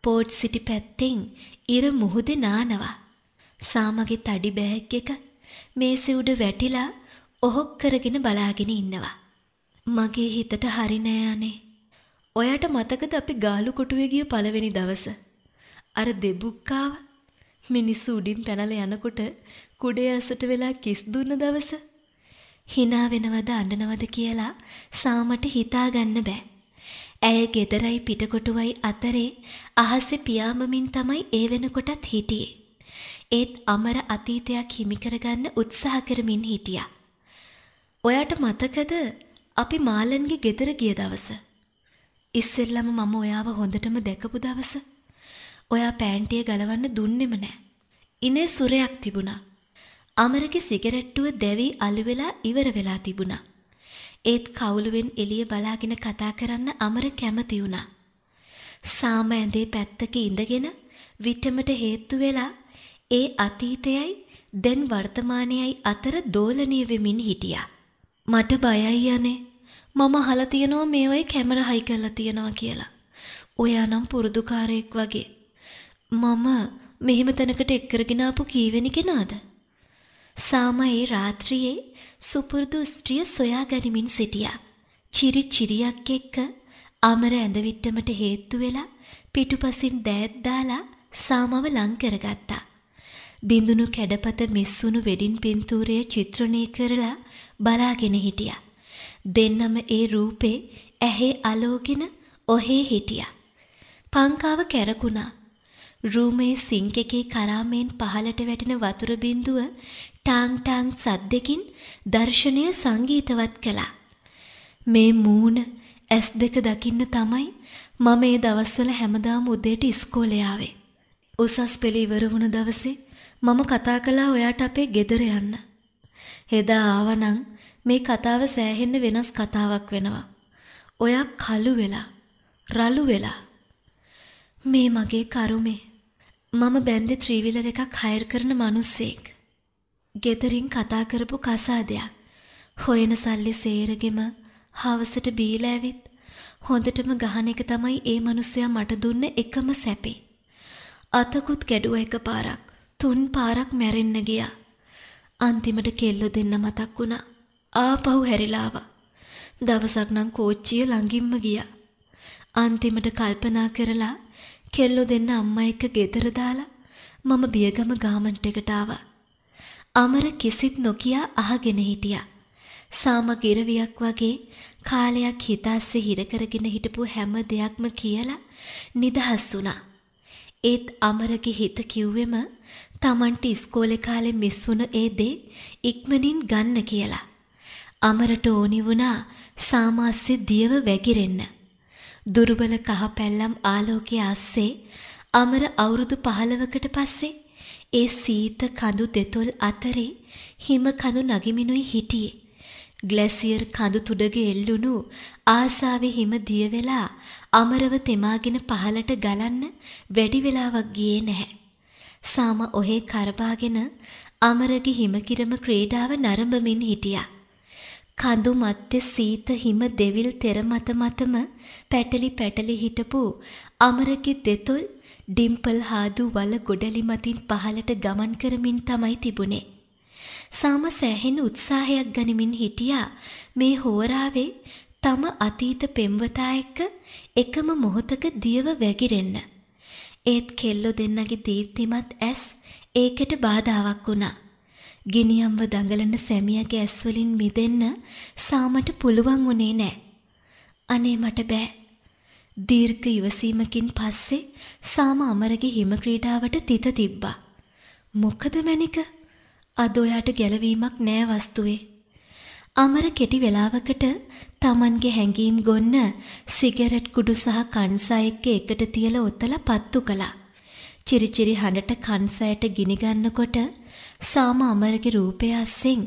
පෝට් සිටි පැත්තෙන් ඉර මුහුදේ නානවා. සාමගේ තඩි බෑග් එක මේසෙ උඩ වැටිලා ඔහොක් කරගෙන බලාගෙන ඉන්නවා. මගේ හිතට හරි නෑ අනේ. ඔයාට මතකද අපි ගාලු කොටුවේ ගිය පළවෙනි දවස? අර දෙබුක්කාව මිනිස්සු උඩින් පැනලා යනකොට කුඩේ ඇසට වෙලා කිස් දුන්න දවස hina වෙනවද අඬනවද කියලා සාමට හිතා ගන්න බෑ. ඇය ගෙදරයි පිටකොටුවයි අතරේ අහසේ පියාඹමින් තමයි ඒ වෙනකොටත් හිටියේ. ඒත් අමර අතීතයක් හිමි කරගන්න උත්සාහ කරමින් හිටියා. ඔයාට මතකද අපි මාලන්ගේ ගෙදර ගිය දවස? ඉස්සෙල්ලම මම ඔයාව හොඳටම දැකපු දවස. ඔයා පෑන්ටිය ගලවන්න දුන්නෙම නෑ. ඉනේ සුරයක් තිබුණා. අමරගේ සිගරට්ටුව දැවී අළු වෙලා ඉවර වෙලා තිබුණා. ඒත් කවුළුවෙන් එළිය බලාගෙන කතා කරන්න අමර කැමති වුණා. සාම ඇඳේ පැත්තක ඉඳගෙන විටමට හේතු වෙලා ඒ අතීතයයි දැන් වර්තමානයයි අතර දෝලනය වෙමින් හිටියා. මට බයයි යනේ. මම අහලා තියනවා මේවයි කැමර හයි කරලා තියනවා කියලා. ඔයානම් පුරුදුකාරයෙක් වගේ. මම මෙහෙම තැනකට එක් කරගෙන ආපු කීවෙනි කෙනාද? සාමයේ රාත්‍රියේ සුපුරුදු ස්ත්‍රිය සොයා ගනිමින් සිටියා. චිරි චිරියක් එක්ක අමර ඇඳවිට්ටමට හේතු වෙලා පිටුපසින් දෑත් දාලා සාමව ලං කරගත්තා. බිඳුණු කැඩපත මිස්සුණු වෙඩින් පින්තූරය චිත්‍රණය කරලා බලාගෙන හිටියා. දෙන්නම ඒ රූපේ ඇහි අලෝගෙන ඔහේ හිටියා. පංකාව කැරකුණා. රූමේ සිංක් එකේ කරාමෙන් පහළට වැටෙන වතුර බිඳුව ටාන් ටාන් සද්දකින් දර්ශනය සංගීතවත් කළා. මේ මූණ ඇස් දෙක දකින්න තමයි මම ඒ දවස්වල හැමදාම උදේට ඉස්කෝලේ ආවේ. උසස් පෙළ ඉවර වුණ දවසේ මම කතා කළා ඔයාට අපේ ගෙදර යන්න. හෙදා ආවනම් මේ කතාව සෑහෙන්න වෙනස් කතාවක් වෙනවා. ඔයා කළු වෙලා, රළු වෙලා. මේ මගේ කරුමේ. මම බැන්දේ ත්‍රීවිලර් එකක් හයර් කරන මිනිස්සෙක්. ගෙදරින් කතා කරපු කසාදයක්. හොයන සල්ලි සේරගෙම හවසට බීලා ඇවිත් හොඳටම ගහන එක තමයි ඒ මිනිසයා මට දුන්න එකම සැපේ. අතකුත් කැඩුවා එකපාරක්. තුන් පාරක් මැරෙන්න ගියා. අන්තිමට කෙල්ලෝ දෙන්න මතක් වුණා. ආපහු හැරිලාවා. දවසක් නම් කෝච්චිය ළඟින්ම ගියා. අන්තිමට කල්පනා කරලා කෙල්ලෝ දෙන්න අම්මා එක්ක ගෙදර දාලා මම බියගම ගාමන්ට් එකට ආවා. අමර කිසිත් නොකියා අහගෙන හිටියා. සාම ගිරවියක් වගේ කාලයක් හිතාස්සේ හිර කරගෙන හිටපු හැම දෙයක්ම කියලා නිදහස් වුණා. ඒත් අමරගේ හිත කිව්වෙම Tamanට ඉස්කෝලේ කාලේ මිස් වුණ ඒ දේ ඉක්මනින් ගන්න කියලා. අමරට ඕනි වුණා සාමාස්සේ දියව වැగిරෙන්න. දුර්බල කහ පැල්ලම් ආලෝකයේ ආස්සේ අමර අවුරුදු 15කට පස්සේ ඒ සීත කඳු දෙතොල් අතරේ හිම කඳු නගිමිනුයි හිටියේ. ග්ලැසියර් කඳු තුඩග එල්ලුණු ආසාවේ හිම දිය වෙලා අමරව තෙමාගෙන පහලට ගලන්න වැඩි වෙලාවක් ගියේ නැහැ. සාම ඔහේ කරබාගෙන අමරගේ හිම කිරම ක්‍රීඩාව නරඹමින් හිටියා. කඳු මැත්තේ සීත හිම දෙවිල් තෙර මත මතම පැටලි පැටලි හිටපු අමරගේ දෙතොල් ඩිම්පල් හාදු වල ගොඩලි මතින් පහලට ගමන් කරමින් තමයි තිබුණේ. සාම සෑහෙන උත්සාහයක් ගනිමින් හිටියා මේ හෝරාවේ තම අතීත පෙම්වතා එක්ක එකම මොහොතක දියව වැగిරෙන්න. ඒත් කෙල්ලෝ දෙන්නගේ දීප්තිමත් ඇස් ඒකට බාධාවක් වුණා. ගිනියම්ව දඟලන සැමියාගේ ඇස්වලින් මිදෙන්න සාමට පුළුවන් වුණේ නෑ. අනේ මට බෑ. දීර්ඝ ඉවසීමකින් පස්සේ සාම අමරගේ හිම ක්‍රීඩාවට තිත තිබ්බා. මොකද මැනික? අද ඔයාට ගැලවීමක් නෑ වස්තුවේ. අමර කෙටි වෙලාවකට Tamanගේ හැඟීම් ගොන්න සිගරට් කුඩු සහ කන්සය එක්ක එකට තියලා ඔතලා පත්තු කළා. චිරිචිරි හඬට කන්සයට ගිනි ගන්නකොට සාම අමරගේ රූපය අස්සෙන්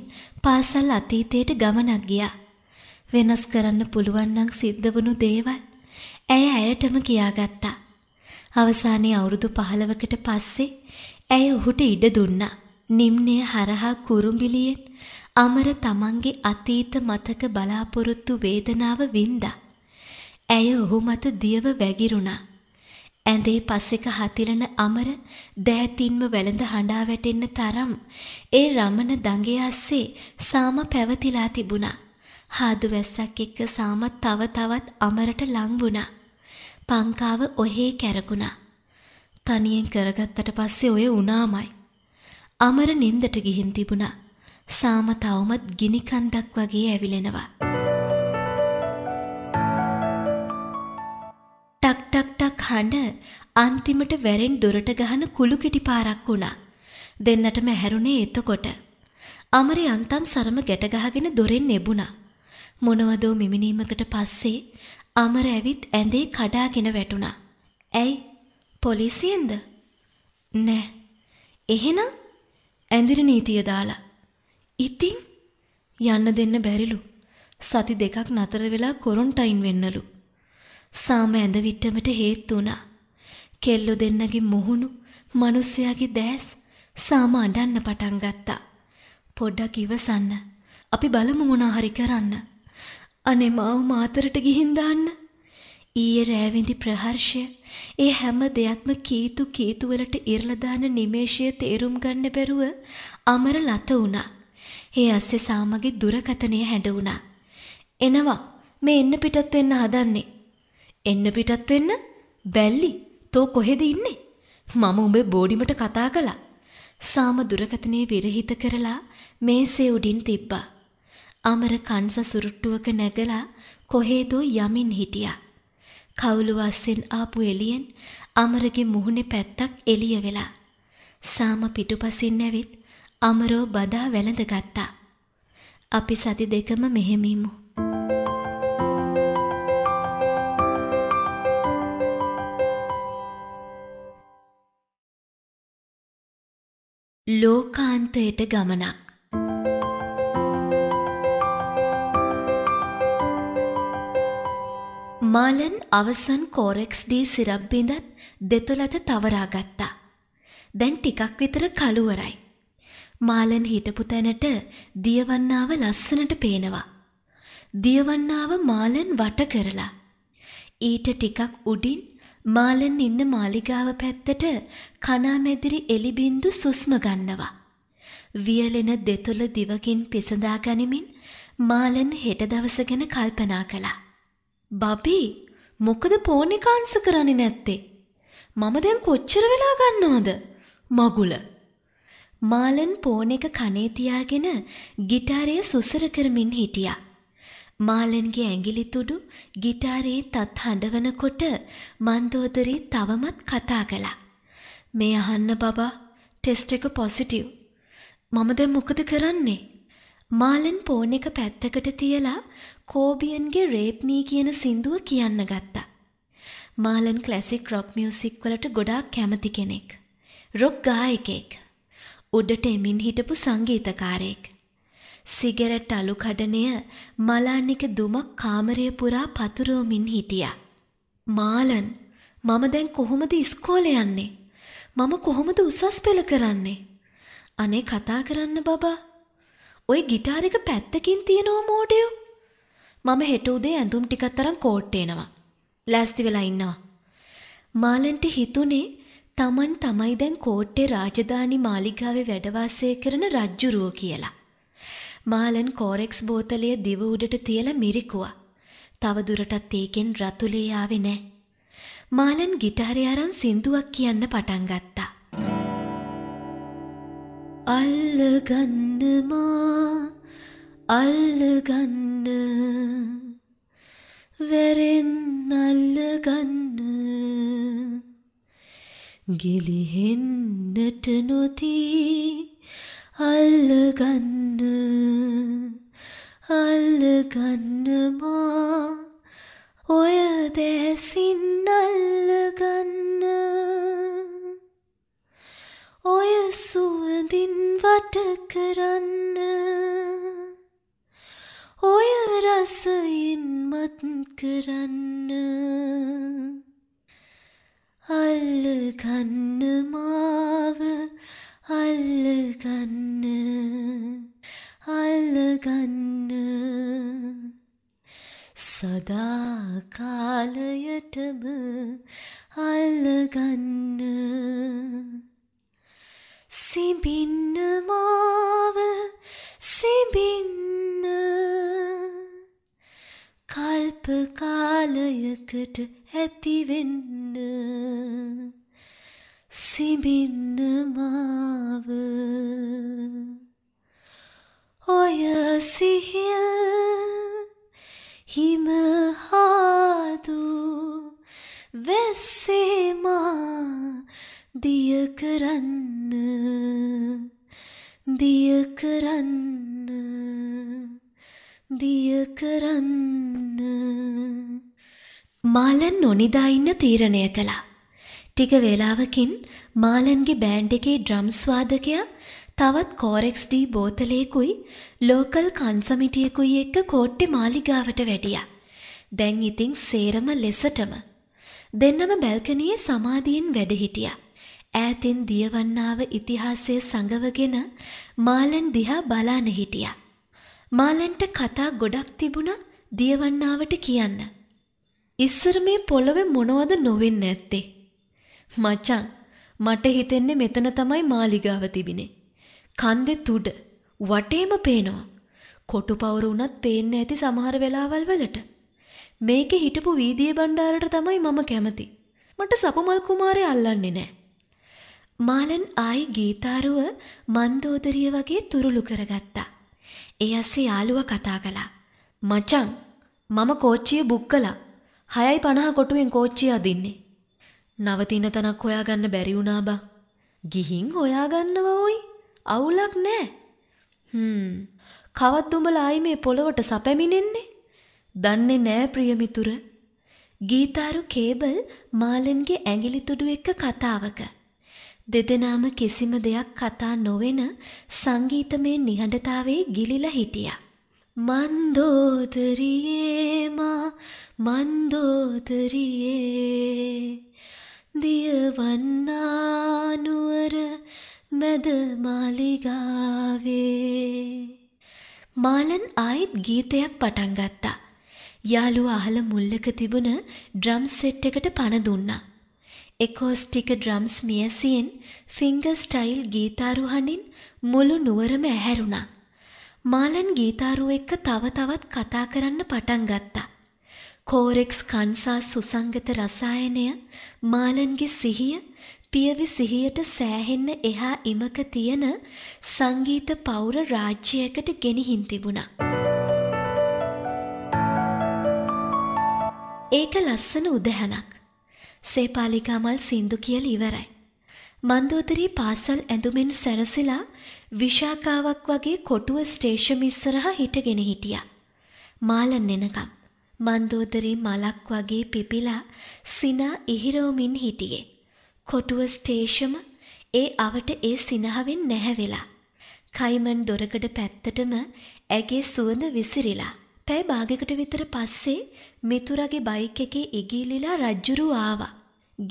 පාසල් අතීතයට ගමනක් ගියා. වෙනස් කරන්න පුළුවන් නම් සිද්ධ වුණු දේවල් ඇය ඇයටම කියාගත්තා. අවසානයේ අවුරුදු 15කට පස්සේ ඇය ඔහුට ඉඩ දුන්නා. නිම්නය හරහා කුරුඹිලියෙන් අමර තමන්ගේ අතීත මතක බලාපොරොත්තු වේදනාව වින්දා. ඇය ඔහු මත දියව වැగిරුණා. ඇඳේ පසෙක හතිරන අමර දෑතින්ම වැළඳ හඬා වැටෙන්න තරම් ඒ රමණ දඟයාස්සේ සාම පැවතිලා තිබුණා. හාදු වැස්සක් එක්ක සාමත් තව තවත් අමරට ලං වුණා. පංකාව ඔහේ කැරකුණා. තනියෙන් කරගත්තට පස්සේ ඔය උනාමයි. අමර නින්දට ගිහින් තිබුණා. සාම තවමත් ගිනි කන්දක් වගේ ඇවිලෙනවා. ටක් ටක් ටක් හඬ අන්තිමට වැරෙන් දොරට ගහන කුළු කෙටි පාරක් වුණා. දෙන්නටම ඇහැරුණේ එතකොට. අමරේ අන්තම් සරම ගැට ගහගෙන දොරෙන් නෙබුණා. මොනවදෝ මිමිනීමකට පස්සේ අමර ඇවිත් ඇඳේ කඩාගෙන වැටුණා. ඇයි? පොලිසියෙන්ද? නෑ. එහෙනම් ඇඳිරි නීතිය දාලා. ඉතින් යන්න දෙන්න බැරිලු. සති දෙකක් නතර වෙලා කොරොන්ටයින් වෙන්නලු. සාම ඇඳ විට්ටමට හේතු වුණා. කෙල්ලෝ දෙන්නගේ මුහුණු, මිනිස්සයාගේ දැස් සාම අඬන්න පටන් ගත්තා. පොඩ්ඩක් ඉවසන්න. අපි බලමු මොනා හරි කරන්න. අනේ මාව මාතරට ගිහින් දාන්න. ඊයේ රෑවිඳි ප්‍රහර්ෂය ඒ හැම දෙයක්ම කීතු කීතු වලට ඉරලා දාන නිමේෂයේ තේරුම් ගන්න බැරුව අමර ලත වුණා. හේ ඇස්සේ සාමගේ දුරකතනය හැඬ වුණා. එනවා මේ එන්න පිටත් වෙන්න හදන්නේ. එන්න පිටත් වෙන්න බැල්ලි තෝ කොහෙද ඉන්නේ? මම උඹේ බෝඩිමට කතා කළා. සාම දුරකතනේ විරහිත කරලා මේසේ උඩින් තිබ්බා. අමර කංස සුරුට්ටුවක නැගලා කොහේදෝ යමින් හිටියා. කවුළු වස්සෙන් ආපු එළියෙන් අමරගේ මුහුණේ පැත්තක් එළිය වෙලා. සාම පිටුපසින් නැවිත් අමරෝ බදා වැළඳගත්තා. අපි සති දෙකම මෙහෙමිමු. ලෝකාන්තයට ගමනක් මාලන් අවසන් කෝරෙක්ස් ඩී සිරප් බිඳත් දෙතුලත තවරා ගත්තා. දැන් ටිකක් විතර කළුවරයි. මාලන් හිටපු තැනට දියවන්නාව ලස්සනට පේනවා. දියවන්නාව මාලන් වට කරලා. ඊට ටිකක් උඩින් මාලන් ඉන්න මාලිගාව පැත්තට කනාමැදිරි එලිබින්දු සුස්ම ගන්නවා. වියලෙන දෙතුල දිවකින් පිසදා ගනිමින් මාලන් හෙට දවස ගැන කල්පනා කළා. බබී මොකද පෝන් එක අන්ස කරන්නේ නැත්තේ? මම දැන් කොච්චර වෙලා ගන්නවද? මගුල. මාලන් පෝන් එක කනේ තියාගෙන ගිටාරය සුසර කරමින් හිටියා. මාලන්ගේ ඇඟිලි තුඩු ගිටාරයේ තත් හඬවනකොට මන්දෝදරී තවමත් කතා කළා. මේ අහන්න බබා ටෙස්ට් එක පොසිටිව්. මම දැන් මොකද කරන්නේ? මාලන් ෆෝන් එක පැත්තකට තියලා කෝබියන්ගේ රේප් මී කියන සින්දුව කියන්න ගත්තා. මාලන් ක්ලැසික් රොක් මියුසික් වලට ගොඩාක් කැමති කෙනෙක්. රොක් ගායකයෙක්. උඩට එමින් හිටපු සංගීතකාරයෙක්. සිගරට් අලු කඩනය මලාන්නික දුමක් කාමරය පුරා පතුරෝමින් හිටියා. මාලන් මම දැන් කොහොමද ඉස්කෝල යන්නේ? මම කොහොමද උසස් පෙළ කරන්නේ? අනේ කතා කරන්න බබා. ওই গিටාර එක පැත්තකින් තියනෝ මෝඩයෝ. මම හෙට උදේ ඇඳුම් ටිකක් තරම් කෝට් එනවා. ලෑස්ති වෙලා ඉන්නවා. මාලන්ට හිතුනේ Taman තමයි දැන් කෝට්ටේ රාජධානි මාලිගාවේ වැඩ වාසය කරන රජ්ජුරුව කියලා. මාලන් කෝරෙක්ස් බෝතලය දිව උඩට තියලා මිරිකුවා. තව දුරටත් ඒකෙන් රතුලේ ආවේ නැහැ. මාලන් ගිටාරය අරන් සින්දුවක් කියන්න පටන් ගත්තා. අල්ලගන්නමා අල්ලගන්න වැරෙන් අල්ලගන්න ගිලිහෙන්නට නොතිී අල්ලගන්න අල්ලගන්නමා ඔය දැසින් අල්ලගන්න ඔය සුවදින් වට කරන්න ඔය රසයින්මත් කරන්න අල්ලගන්න මාව අල්ලගන්න අල්ලගන්න සදා කාලයටම අල්ලගන්න සිබින්න මාව සිබින්න සැප කාලයකට ඇතිවෙන්න සිඹින්න මාව ඔය සිහිල් හිම හාදු වෙස්සේමා දිය කරන්න දිය කරන්න දිය කරන්න මාලන් නොනිදා ඉන්න තීරණය කළා. ටික වේලාවකින් මාලන්ගේ බෑන්ඩ් එකේ ඩ්‍රම්ස් වාදකයා තවත් කෝරෙක්ස් ඩී බෝතලයකුයි ලෝකල් කන්සමිටියකුයි එක්ක කෝට්ටේ මාලිගාවට වැඩියා. දැන් ඉතින් සේරම ලෙසටම දෙන්නම බැල්කනියේ සමාධියෙන් වැඩ හිටියා. ඈතින් දියවන්නාව ඉතිහාසයේ සඟවගෙන මාලන් දිහා බලාන හිටියා. මාලෙන්ට කතා ගොඩක් තිබුණා දියවන්නාවට කියන්න. ඉස්සර මේ පොළොවේ මොනවද නොවෙන්න ඇත්තේ. මචං මට හිතෙන්නේ මෙතන තමයි මාලිගාව තිබිනේ. කන්දෙ තුඩ වටේම පේනවා. කොටු පවුරු වුණත් පේන්න ඇති සමහර වෙලාවල් වලට. මේකෙ හිටපු වීදියේ බණ්ඩාරට තමයි මම කැමති. මට සපුමල් කුමාරය අල්ලන්නේ නෑ. මාලන් ආයි ගීතාරුව මන්දෝදරිය වගේ තුරුළු කරගත්තා. ඒ අස්සේ යාළුවා කතා කළා. මචං මම කෝච්චිය බුක් කළා. 6.50 කොටුවෙන් කෝච්චිය අදින්නේ. නවතින තනක් හොයාගන්න බැරි වුණා බා. ගිහින් හොයාගන්නව ඕයි. අවුලක් නෑ. හ්ම්. කවත් උඹලා ආයි මේ පොළවට සැපැමිනෙන්නේ? දන්නේ නෑ ප්‍රිය මිතුර. ගීතාරු කේබල් මාලන්ගේ ඇඟිලි තුඩු එක්ක කතාවක දෙදෙනාම කිසිම දෙයක් කතා නොවන සංගීතමය නිහඬතාවයේ ගිලිලා හිටියා. මන්දෝතරියේ මා මන්දෝතරියේ දියවන්නා නුවර මැද මාලිගාවේ මාලන් ආයෙත් ගීතයක් පටන් ගත්තා. යාළුවා අහල මුල්ලක තිබුණ ඩ්‍රම් සෙට් එකට පණ දුන්නා. එකෝස්ටික ඩ්‍රම්ස් මියසියෙන් ෆිංගර් ස්ටයිල් ගීතාරුහණින් මුළු නුවරම ඇහැරුණා. මාලන් ගීතාරුව එක්ක තව තවත් කතා කරන්න පටන් ගත්තා. කෝරෙක්ස් කන්සා සුසංගත රසායනය මාලන්ගේ සිහිය පියවි සිහියට සෑහෙන්න එහා ඉමක තියෙන සංගීත පෞර රාජ්‍යයකට ගෙනිහින් තිබුණා. ඒක ලස්සන උදැහනක්. සේපාලිකාමල් සින්දු කියල ඉවරයි. මන්දෝතරී පාසල් ඇඳුමෙන් සැරසිලා විශාකාවක් වගේ කොටුව ස්ටේෂම ඉස්සරහ හිටගෙන හිටිය. මාලන් එනකම්. මන්දෝදරී මලක් වගේ පිපිලා සිනා ඉහිරෝමින් හිටියේ. කොටුව ස්ටේෂම ඒ අවට ඒ සිනහවෙන් නැහැවෙලා. කයිමන් දොරකඩ පැත්තටම ඇගේ සුවඳ විසිරිලා. පැය භාගයකට විතර පස්සේ මිතුරගේ බයික් එකේ ඉගිලිලා රජ්ජුරු ආවා.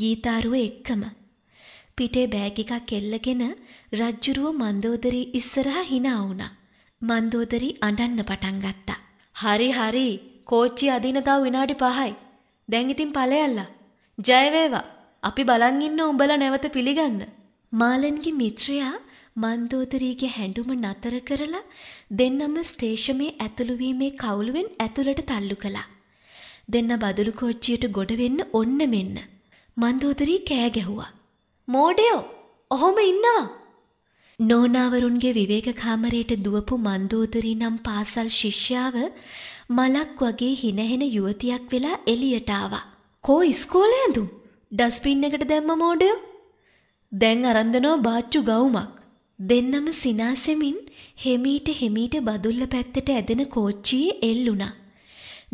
ගීතාරුව එක්කම. පිටේ බෑග් එකක් එල්ලගෙන රජ්ජුරුව මන්දෝදරී ඉස්සරහා hina වුණා. මන්දෝදරී අඬන්න පටන් ගත්තා. හරි හරි කෝච්චි අදින තව විනාඩි 5යි. දැන් ඉතින් ඵලයල්ලා. ජය වේවා. අපි බලන් ඉන්න උඹලා නැවත පිළිගන්න. මාලන්ගේ මිත්‍රයා මන්දෝදරීගේ හැඬුම නතර කරලා දෙන්නම ස්ටේෂමේ ඇතුළුවීමේ කවුළුවෙන් ඇතුළට තල්ලු කළා. දෙන්න බදුළු කොච්චියට ගොඩ වෙන්න ඔන්න මෙන්න. මන්දෝදරී කෑ ගැහුවා. මෝඩයෝ! ඔහොම ඉන්නවා! නෝනාවරුන්ගේ විවේක කාමරයට දුවපු මන්දෝදරී නම් පාසල් ශිෂ්‍යාව මලක් වගේ හිනහෙන යුවතියක් වෙලා එළියට ආවා. කෝ ඉස්කෝලේ ඇඳුම්? ඩස්බින් එකට දැම්ම මෝඩයෝ? දැන් අරන්දනෝ බාච්චු ගවුමක්. දෙන්නම සිනාසෙමින් හෙමීට හෙමීට බදුල්ල පැත්තට ඇදෙන කෝච්චියේ එල්ලුණා.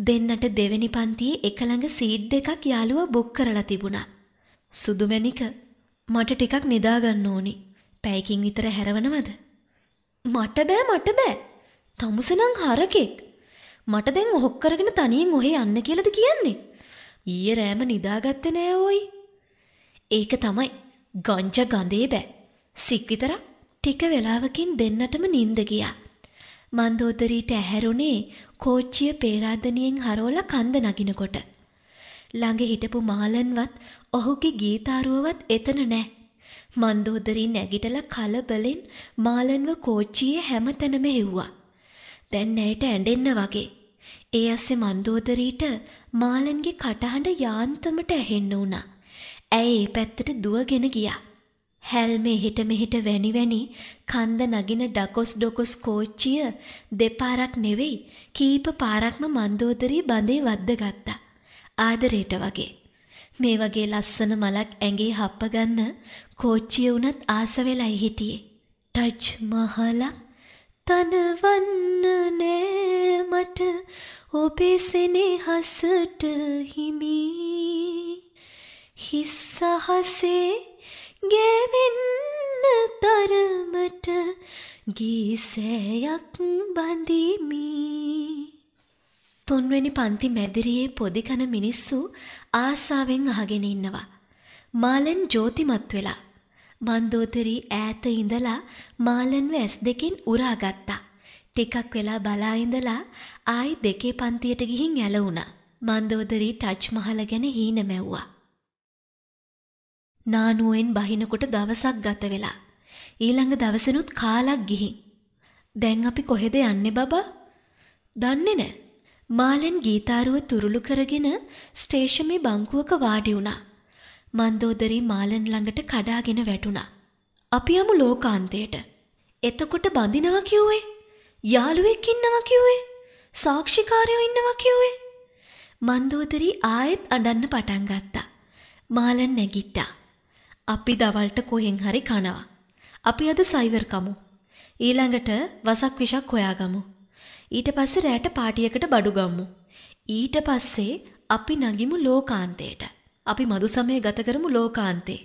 දෙන්නට දෙවෙනි පන්තියේ එකළඟ සීට් දෙකක් යාළුවා බුක් කරලා තිබුණා. සුදුමැණික මට ටිකක් නිදාගන්න ඕනි. පැයකින් විතර හැරවනවද? මට බෑ මට බෑ. තමුසෙනම් හරකෙක්. මට දැන් ඔහොක් කරගෙන තනියෙන් ඔහෙ යන්න කියලාද කියන්නේ? ඊයේ රෑම නිදාගත්තේ නෑ ඕයි. ඒක තමයි ගංජා ගඳේ බෑ. සික් විතරක් ටික වෙලාවකින් දෙන්නටම නිින්ද ගියා. මන්දෝදරීට ඇහැරුණේ කෝච්චිය පේරාදනියෙන් හරෝලා කන්ද නගිනකොට. ළඟ හිටපු මාලන්වත් ඔහුගේ ගීතාරුවවත් එතන නෑ. මන්දෝදරී නැගිටලා කලබලෙන් මාලන්ව කෝච්චියේ හැමතැනම හෙව්වා. දැන් ඇයට ඇඬෙන්න වගේ. ඒ අස්සේ මන්දෝදරීට මාලන්ගේ කටහඬ යාන්තමට ඇහෙන්න වුණා. ඇය ඒ පැත්තට දුවගෙන ගියා. හැල් මෙහෙට මෙහෙට වැනි වැනි කන්ද නගින ඩකොස් ඩොකොස් කෝච්චිය දෙපාරක් නෙවෙයි කීප පාරක්ම මන්දෝදරී බඳේ වද්දගත්තා. ආදරයට වගේ. මේ වගේ ලස්සන මලක් ඇඟේ හප්ප ගන්න කෝච්චිය වුණත් ආස වෙලයි හිටියේ. ටච් මහලා තනවන්න නෑ මට ඔබේ සෙනෙහසට හිමි. හිස්සහසේ ගෙවෙන්න තරමට ගීසෑයක් බඳිමි තුන්වැනි පන්ති මැදිරියේ පොදි කන මිනිස්සු ආසාවෙන් අහගෙන ඉන්නවා. මාලන් ජෝතිමත් වෙලා. මන්දෝතරී ඈත ඉඳලා මාලන්ව ඇස් දෙකෙන් උරාගත්තා. ටිකක් වෙලා බලා ඉඳලා ආයි දෙකේ පන්තියට ගිහින් ඇලවුණා. මන්දෝදරී ටච් මහල ගැන හීන මැව්වා. නානුවෙන් බහිනකොට දවසක් ගත වෙලා. ඊළඟ දවසනුත් කාලක් ගිහින්. දැන් අපි කොහෙද යන්නේ බබා? දන්නේ නෑ. මාලෙන් ගීතාරුව තුරුළු කරගෙන ස්ටේෂමේ බංකුවක වාඩි වුණා. මන්දෝදරී මාලන් ළඟට කඩාගෙන වැටුණා. අපි යමු ලෝකාන්තයට. එතකොට බඳිනවා කිව්වේ? යාළුවෙක් ඉන්නවා කිව්වේ? සාක්ෂිකාරයෝ ඉන්නවා කිව්වේ? මන්දෝදරී ආයෙත් අඬන්න පටන් ගත්තා. මාලන් නැගිට්ටා. අපි දවල්ට කොහෙන් හරි කනවා. අපි අද සයිවර් කමු. ඊළඟට වසක් විෂක් හොයාගමු. ඊට පස්සේ රැට පාටියකට බඩු ගම්මු. ඊට පස්සේ අපි නගිමු ලෝකාන්තයට. අපි මදු සමය ගත කරමු ලෝකාන්තේ.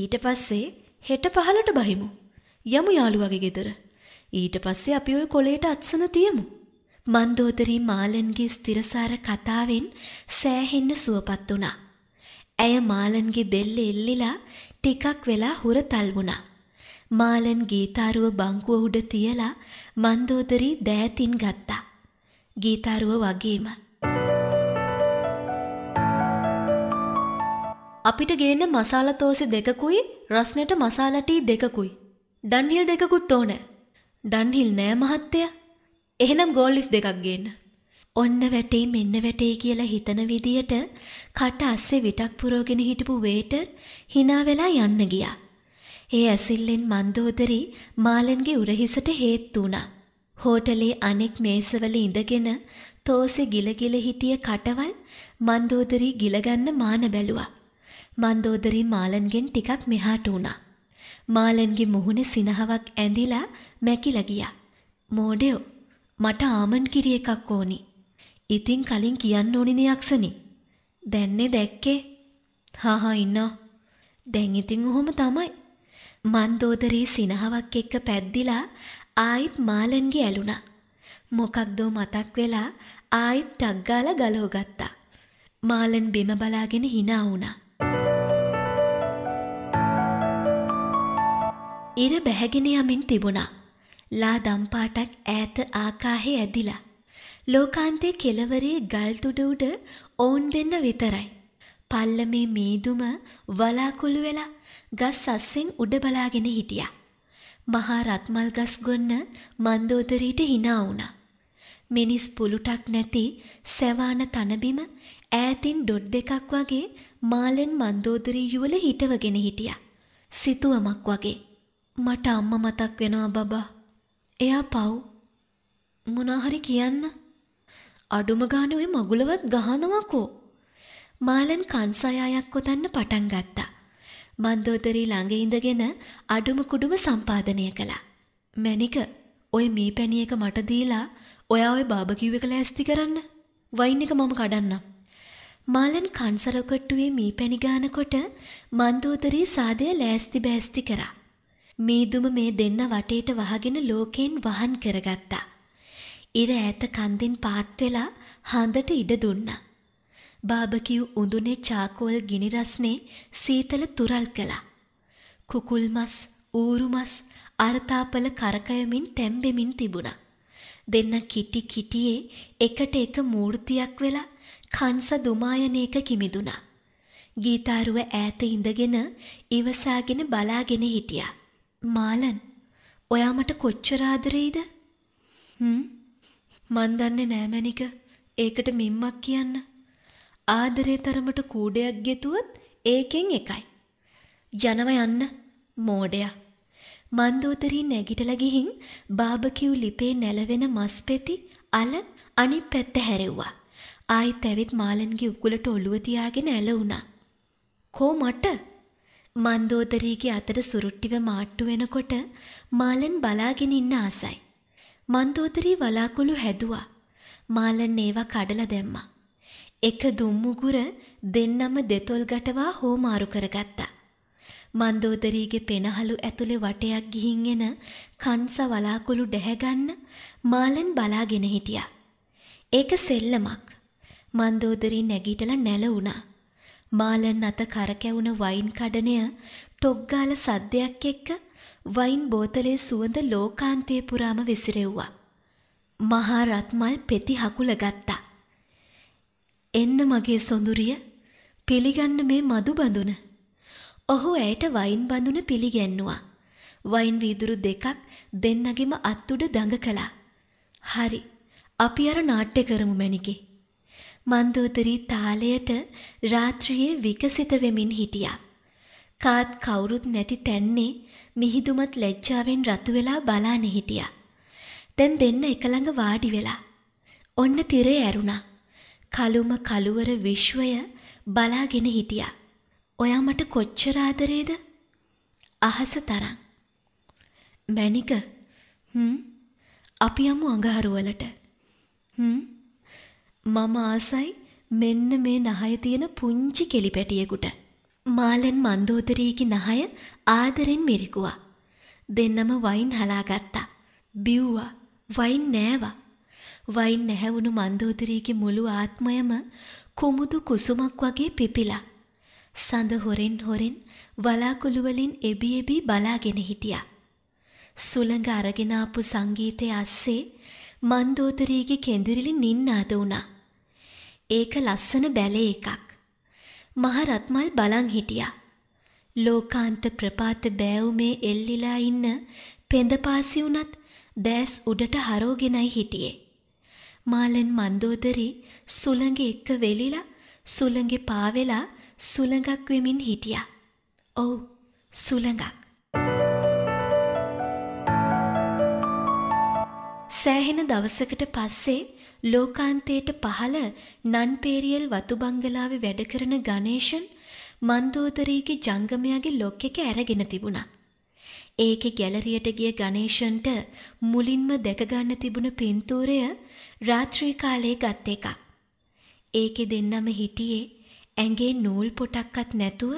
ඊට පස්සේ හෙට පහලට බහිමු. යමු යාළුවගේ ගෙදර. ඊට පස්සේ අපි ওই කොලේට අත්සන තියමු. මන්දෝදරී මාලන්ගේ ස්තිරසාර කතාවෙන් සෑහෙන්න සුවපත් වුණා. ඇය මාලන්ගේ බෙල්ල එල්ලිලා ටිකක් වෙලා හුර තල් වුණා. මාලන් ගීතාරුව බංකුව උඩ තියලා මන්දෝදරී දෑතින් ගත්තා. ගීතාරුව වගේම. අපිට ගේන්න මසාල තෝසි දෙකකුයි රස්නට මසාලටී දෙකකුයි. ඩන්හිල් දෙකකුත් ඕන. ඩන්හිල් නෑ මහත්තය එහෙනම් ගෝල්ලිෆ් දෙකක් ගේන්න. ඔන්න වැටේ මෙන්න වැටේ කියලා හිතන විදියට කට අස්සේ විටක් පුරෝගෙන හිටපු වේටර් hina වෙලා යන්න ගියා. ඒ ඇසිල්ලෙන් මන්දෝදරි මාලන්ගේ උරහිසට හේතු වුණා. හෝටලේ අනෙක් මේසවල ඉඳගෙන තෝසි ගිලගිල හිටිය කටවල් මන්දෝදරි ගිලගන්න මාන බැලුවා. මන්දෝදරි මාලන්ගෙන් ටිකක් මෙහාට වුණා. මාලන්ගේ මුහුණේ සිනහවක් ඇඳිලා මැකිලා ගියා. මෝඩයෝ මට ආමන් කිරි එකක් ඕනි ඉතින් කලින් කියන්න ඕනිනේ යක්ෂනි. දැන්නේ දැක්කේ. හා හා ඉන්න. දැන් ඉතින් ඔහොම තමයි. මන්දෝදරේ සිනහවක් එක්ක පැද්දිලා ආයිත් මාලන්ගේ ඇලුනා. මොකක්දෝ මතක් වෙලා ආයිත් ටක් ගාලා ගලව ගත්තා. මාලන් බිම බලාගෙන hina වුණා. ඉර බැහැගෙන යමින් තිබුණා. ලා දම්පාටක් ඈත ආකාහේ ඇදිලා ලෝකාන්තයේ කෙළවරේ ගල්තුඩ උඩ ඔවුන් දෙන්න විතරයි. පල්ලමේ මීදුම වලාකුළු වෙලා ගස් අස්සෙන් උඩ බලාගෙන හිටියා. මහා රත්මල් ගස් ගොන්න මන්දෝදරීට hina වුණා. මිනිස් පුලුටක් නැති සැවාන තනබිම ඈතින් ඩොට් දෙකක් වගේ මාලෙන් මන්දෝදරී යුවල හිටවගෙන හිටියා. සිතුවමක් වගේ. මට අම්මා මතක් වෙනවා බබා. එයා පව්. මොනවා හරි කියන්න. අඩුම ගානේ ওই මගුලවත් ගහනවකෝ. මාලන් කන්සායායක් කොතන්න පටන් ගත්තා. මන්දෝදරී ළඟ ඉඳගෙන අඩුම කුඩුම සම්පාදනය කළා. මැනික ඔය මේ පැණි එක මට දීලා ඔයා ඔය බාබකිව් එක ලෑස්ති කරන්න. වයින් එක මම කඩන්නම්. මාලන් කන්සරකොට්ටුවේ මේ පැණි ගානකොට මන්දෝදරී සාදය ලෑස්ති බෑස්ති කරා. මීදුම මේ දෙන්න වටේට වහගෙන ලෝකයෙන් වහන් කරගත්තා. ඉර ඈත කන්දෙන් පාත් වෙලා හඳට ඉඩ දුන්නා. බාබකිව් උඳුනේ චාකෝල් ගිනි රස්නේ සීතල තුරල් කළා. කුකුල් මස්, ඌරු මස් අර්ථාපල කරකයමින් තැම්බෙමින් තිබුණා. දෙන්න කිටි කිටියේ එකට එක මූර්තියක් වෙලා කංශ දුමායනයක කිමිදුනා. ගීතාරුව ඈත ඉඳගෙන ඉවසාගෙන බලාගෙන හිටියා. මාලන්, ඔයා මට කොච්චර ආදරෙයිද? හ්ම් මන් දන්නේ නෑ මැනික. ඒකට මිම්මක් කියන්න. ආදරේ තරමට කූඩයක් ගෙතුවොත් ඒකෙන් එකයි. යනව යන්න මෝඩයා. මන්දෝතරී නැගිටලා ගිහින් බාබකිව් ලිපේ නැලවෙන මස් පෙති අල අනිත් පැත්ත හැරෙව්වා. ආයිත් ඇවිත් මාලන්ගේ උකුලට ඔළුව තියාගෙන ඇල වුණා. කෝ මට? මන්දෝදරීගේ අතට සුරුට්ටිව මාට්ටු වෙනකොට මාලන් බලාගෙන ඉන්න ආසයි. මන්දෝතරී වලාකුළු හැදුවා. මාලන් ඒවා කඩලා දැම්මා. එක දුම්මුගුර දෙන්නම දෙතොල් ගටවා හෝමාරු කරගත්තා. මන්දෝදරීගේ පෙනහළු ඇතුලේ වටයක් ගිහින් එන කංස වලාකුළු ඩැහැගන්න මාලන් බලාගෙන හිටියා. ඒක සෙල්ලමක්. මන්දෝදරී නැගිටලා නැල වුණා. මාලන් අත කරකැවුන වයින් කඩනය ටොග්ගාල සද්දයක් එක්ක වයින් බෝතලේ සුවඳ ලෝකාන්තය පුරාම විසිරෙව්වා. මහා රත්මල් පෙති හකුල ගත්තා. එන්න මගේ සොඳුරිය පිළිගන්න මේ මදු බඳුන. ඔහු ඇයට වයින් බඳුන පිළිගැන්නුවා. වයින් වීදුරු දෙකක් දෙන්නගෙම අත් උඩ දඟ කළා. හරි. අපි අර නාට්‍ය කරමු මැනිකේ. මන්දෝදරී තාලයට රාත්‍රියේ විකසිත වෙමින් හිටියා. කාත් කවුරුත් නැති තැන්නේ මිහිදුමත් ලැජ්ජාවෙන් රතු වෙලා බලාන හිටියා. දැන් දෙන්න එක ළඟ වාඩි වෙලා. ඔන්න තිරේ ඇරුණා. කළුම කළුවර විශ්වය බලාගෙන හිටියා. ඔයා මට කොච්චර ආදරේද? අහස තරම්. මැනික හ්ම් අපි යමු අඟහරුවලට. හ්ම් මම ආසයි මෙන්න මේ නහය තියෙන පුංචි කෙලිපැටියෙකුට. මාලන් මන්දෝදරීගේ නහය ආදරෙන් මිරිකුවා. දෙන්නම වයින් හලාගත්තා. බිව්වා. වයින් නෑවා. වයින් නැහැවුණු මන්දෝදරීගේ මුළු ආත්මයම කුමුදු කුසුමක් වගේ පිපිලා. සඳ හොරෙන් හොරෙන් වලාකුළු වලින් එබි එබි බලාගෙන හිටියා. සුළඟ අරගෙන ආපු සංගීතය අස්සේ මන්දෝදරීගේ කෙඳිරිලි නින්නාද වුණා. ඒක ලස්සන බැලේ එකක්. මහරත්මල් බලන් හිටියා. ලෝකාන්ත ප්‍රපාත බෑවුමේ එල්ලිලා ඉන්න පෙඳපාසි වුණත් දැස් උඩට හරෝගෙනයි හිටියේ. මාලෙන් මන්දෝදරි සුළඟ එක්ක වෙලිලා සුළඟේ පාවෙලා සුළඟක් වෙමින් හිටියා. ඔව් සුළඟක්. සෑහෙන දවසකට පස්සේ ලෝකාන්තයට පහළ නන්පේරියල් වතු බංගලාවේ වැඩ කරන ගණේෂන් මන්දෝදරීගේ ජංගමයාගේ ලොක් එක ඇරගෙන තිබුණා. ඒකේ ගැලරියට ගිය ගණේෂන්ට මුලින්ම දැක ගන්න තිබුණ පින්තූරය රාත්‍රී කාලයේ ගත් එකක්. ඒකේ දෙන්නම හිටියේ ඇඟේ නූල් පොටක්වත් නැතුව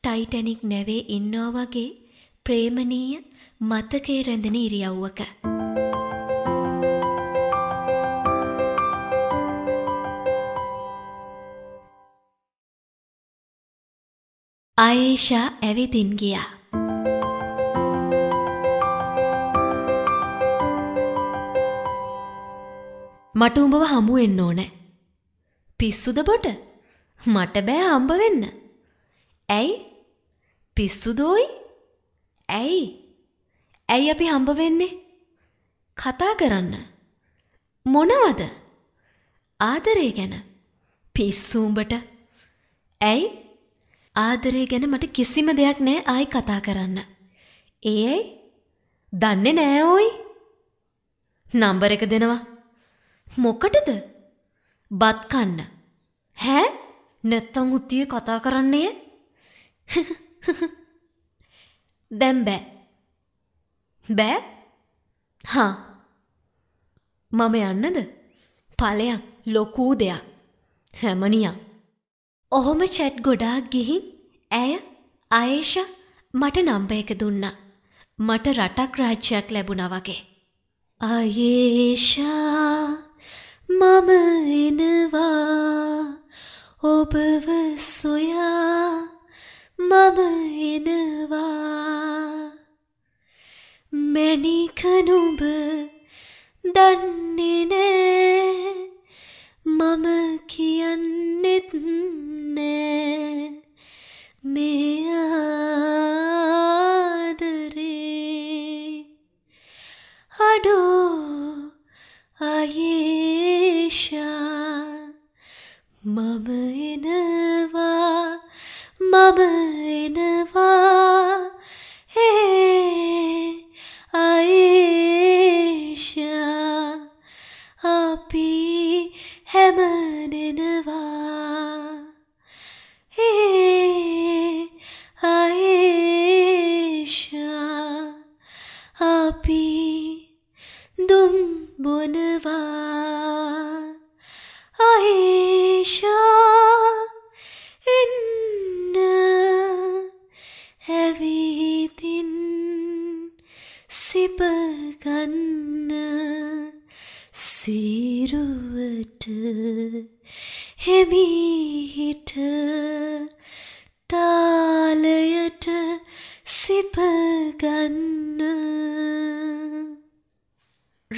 ටයිටැනික් නැවේ ඉන්නවා වගේ ප්‍රේමණීය මතකයේ රැඳෙන ඉරියව්වක. ආයේෂා ඇවිදින් ගියා. මට උඹව හමු වෙන්න ඕනේ. පිස්සුද බොට? මට බෑ හම්බ වෙන්න. ඇයි? පිස්සුදෝයි? ඇයි? ඇයි අපි හම්බ වෙන්නේ? කතා කරන්න. මොනවද? ආදරේ ගැන. පිස්සු උඹට. ඇයි? ආදරය ගැන මට කිසිම දෙයක් නෑ ආයි කතා කරන්න. ඒයි දන්නේ නෑ ඕයි. නම්බර එක දෙනවා. මොකටද? බත් කන්න. හෑ? නැත්තම් උත්තිය කතා කරන්නේ? දැන් බෑ. බෑ? හා. මම යන්නද? ඵලයක් ලොකු දෙයක්. හැමනියක්. ඔහොම චැට් ගොඩාක් ගිහින් ඇය ආයේෂා මට නම්බ එක දුන්නා. මට රටක් රාජ්‍යයක් ලැබුණා වගේ. ආයේෂා මම එනවා ඔබව සොයා මම එනවා මැනිකනුඹ දන්නේ නෑ මම කියන්නෙත් නෑ මේ ආදරේ අඩෝ ආයේෂා මම එනවා මම එනවා පැමණෙනවා ඒ අයේෂා අපි දුම් බොනවා අයේෂා එන්න හැවිතින් සිපගන්න සිරුවට හෙමිහිට තාලයට සිපගන්න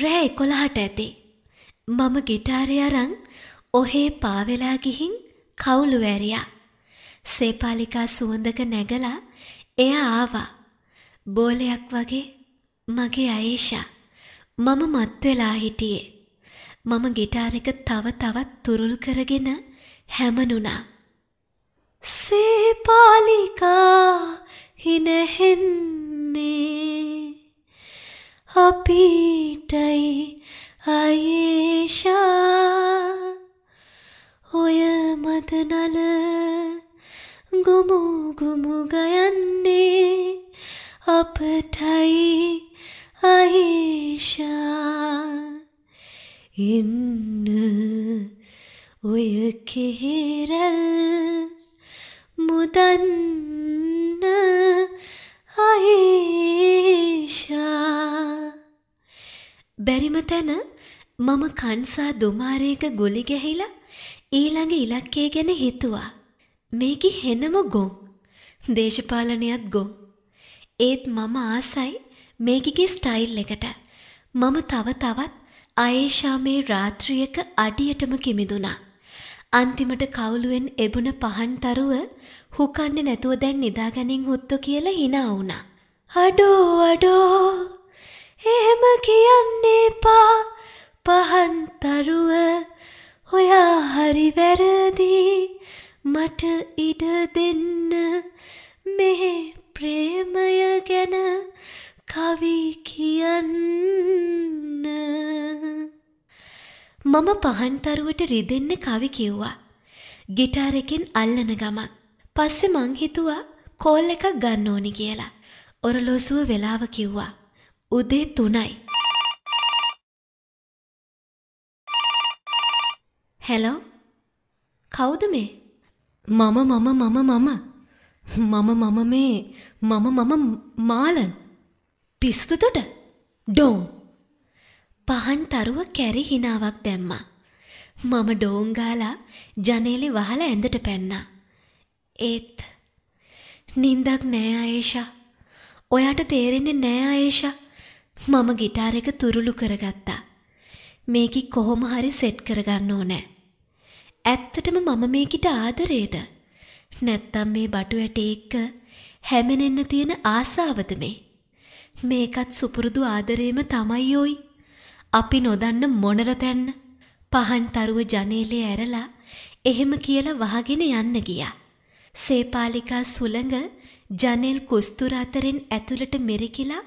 රෑ කොළහට ඇති මම ගිටාරය අරන් ඔහේ පාවෙලා ගිහින් කවුලු වැරියා සේපාලිකා සුවඳක නැගලා එයා ආවා බෝලයක් වගේ මගේ අයේෂා මම මත් වෙලා හිටියේ මම ගිටාර එක තව තවත් තුරුල් කරගෙන හැමනුණා. සේපාලිකා හිනහෙන්නේ අපිටයි අයේෂා ඔය මදනල ගුමු ගුමු ගයන්නේ අපටයි අයේෂා එන්න ඔය කෙහෙරල් මුදන්න හයේෂා බැරිම තැන මම කන්සා දුමාරයක ගොලි ගැහිලා ඊළඟ ඉලක්කේ ගැන හිතුවා. මේකි හෙනම ගොන් දේශපාලනයත් ගොන්. ඒත් මම ආසයි මේකිගේ ස්ටයිල් එකට මම තව තවත් අයේෂා මේ රාත්‍රියක අඩියටම කිමිදුනා. අන්තිමට කවුලුවෙන් එබුණ පහන්තරුව හුකන්නේ නැතුව දැන් නිදාගැනින් හුත්තු කියලා හිනා වුණා. අඩෝ අඩෝ එහෙම කියන්නේ පා පහන්තරුව හොයා හරි වැරදි මට ඉඩ දෙන්න මෙහෙ ප්‍රේමය ගැන කවි කියන්න මම පහන්තරුවට රිදෙන්න කවි කිව්වා ගිටාරෙකින් අල්ලන ගමක් පස්සෙ මං හිතුවා කෝල් එකක් ගන්න ඕනි කියලා ඔරලෝසුව වෙලාව කිව්වා උදේ තුනයි හැලෝ කවුද මේ මම මම මම මම මම මම මේ මම මම මාලන් පිස්සුතුට ඩෝම් පහන් තරුව කැරි හිනාවක් දැම්මා. මම ඩෝංගාලා ජනේලි වහල ඇඳට පැන්නා. ඒත් නින්දක් නෑ ආයේෂා. ඔයාට තේරෙන්නේ නෑ ආයේෂා. මම গিitar එක තුරුළු කරගත්තා. මේකි කොහොම හරි සෙට් කරගන්න ඕනේ. ඇත්තටම මම මේකට ආදරේද? නැත්තම් මේ බටු ඇටේ එක්ක හැමෙන්න තියෙන ආසාවද මේ? මේකත් සුපුරුදු ආදරේම තමයි යෝයි. අපි නොදන්න මොනර තැන්න පහන් තරුව ජනේලේ ඇරලා එහෙම කියලා වහගෙන යන්න ගියා. සේපාලිකා සුළඟ ජනේල් කුස්තුර අතරින් ඇතුළට මෙරිකිලා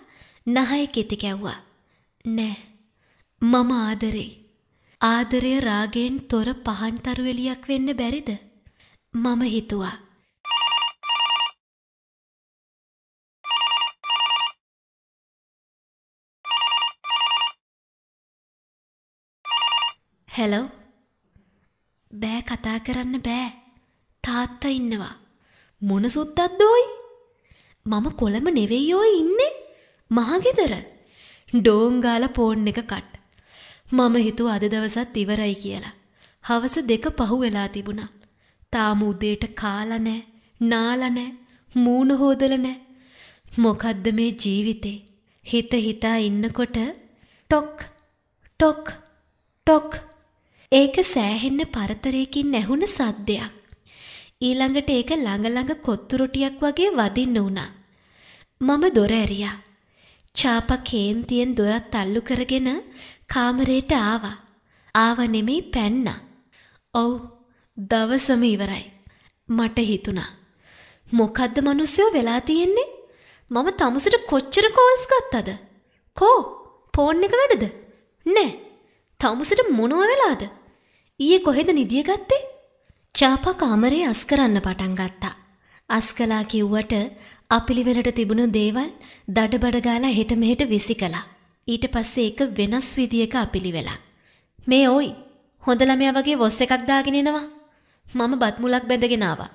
නහය කෙති කැව්වා. නෑ. මම ආදරේ. ආදරය රාගයෙන් තොර පහන් තරුවෙලියක් වෙන්න බැරිද? මම හිතුවා. හෙලෝ බෑ කතා කරන්න බෑ තාත්තා ඉන්නවා මොන සුද්දක්ද ඔයි මම කොළඹ නෙවෙයි ඔය ඉන්නේ මහගෙදර ඩෝංගාල ෆෝන් එක කට් මම හිතුව අද දවසත් ඉවරයි කියලා හවස දෙක පහු වෙලා තිබුණා තාම උදේට කාලා නෑ නාලා නෑ මූණ හොදලා නෑ මොකද්ද මේ ජීවිතේ හිත හිතා ඉන්නකොට ටොක් ටොක් ටොක් ඒක සෑහෙන්න පරතරයකින් ඇහුණ සද්දයක්. ඊළඟට ඒක ළඟළඟ කොත්තුරොටියක් වගේ වදින්න වුණා. මම දොර ඇරියා. චාපා කේන්තියෙන් දොරත් අල්ලු කරගෙන කාමරයට ආවා. ආව නෙමෙයි පැන්නා. ඔව් දවසම ඉවරයි. මට හිතුණා. මොකද්ද මිනිස්සු වෙලා තියෙන්නේ? මම තමුසට කොච්චර කෝල්ස් ගත්තද? කෝ ෆෝන් එක වැඩද? නෑ. තමුසට මොනව වෙලාද? ඊයේ කොහෙද නිදිය ගත්තේ? චාපා කාමරේ අස් කරන්න පටන් ගත්තා. අස්කලා කිව්වට අපිලිවෙලට තිබුණු දේවල් දඩබඩ ගාලා හෙට මෙහෙට විසි කළා. ඊට පස්සේ ඒක වෙනස් විදියක අපිලිවෙලා. මේ ඔයි හොඳ ළමයා වගේ වොස් එකක් දාගෙන එනවා. මම බත් මුලක් බැඳගෙන ආවා.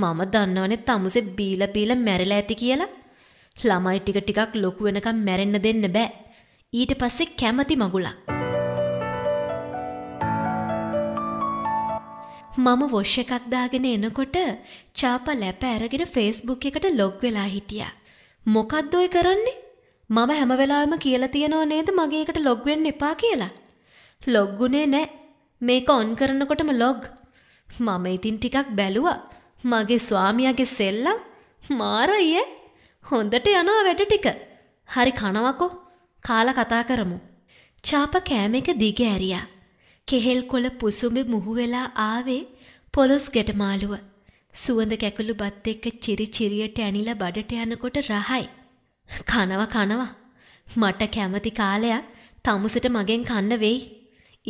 මම දන්නවනේ තමුසේ බීලා බීලා මැරිලා ඇති කියලා. ළමයි ටික ටිකක් ලොකු වෙනකම් මැරෙන්න දෙන්න බෑ. ඊට පස්සේ කැමති මගුලක්. මම වොෂ් එකක් දාගෙන එනකොට චාපා ලැප ඇරගෙන ෆේස්බුක් එකට ලොග් වෙලා හිටියා. මොකද්ද ඔය කරන්නේ? මම හැම වෙලාවෙම කියලා තියනව නේද මගේ එකට ලොග් වෙන්න එපා කියලා. ලොග්ුනේ නැහැ. මේක ඔන් කරනකොටම ලොග්. මම ඉතින් ටිකක් බැලුවා. මගේ ස්වාමියාගේ සෙල්ලම් මාරයි ඈ. හොඳට යනවා වැඩ ටික. හරි කනවකෝ. කාලා කතා කරමු. චාපා කෑම එක දිග ඇරියා. කෙහෙල් කොළ පුසුඹ මුහු වෙලා ආවේ පොලොස් ගැටමාලුව. සුවඳ කැකුළු බත් එක්ක චිරි චිරියට ඇනිලා බඩට යනකොට රහයි. කනවා කනවා. මට කැමති කාලයක් තමුසට මගෙන් කන්න වෙයි.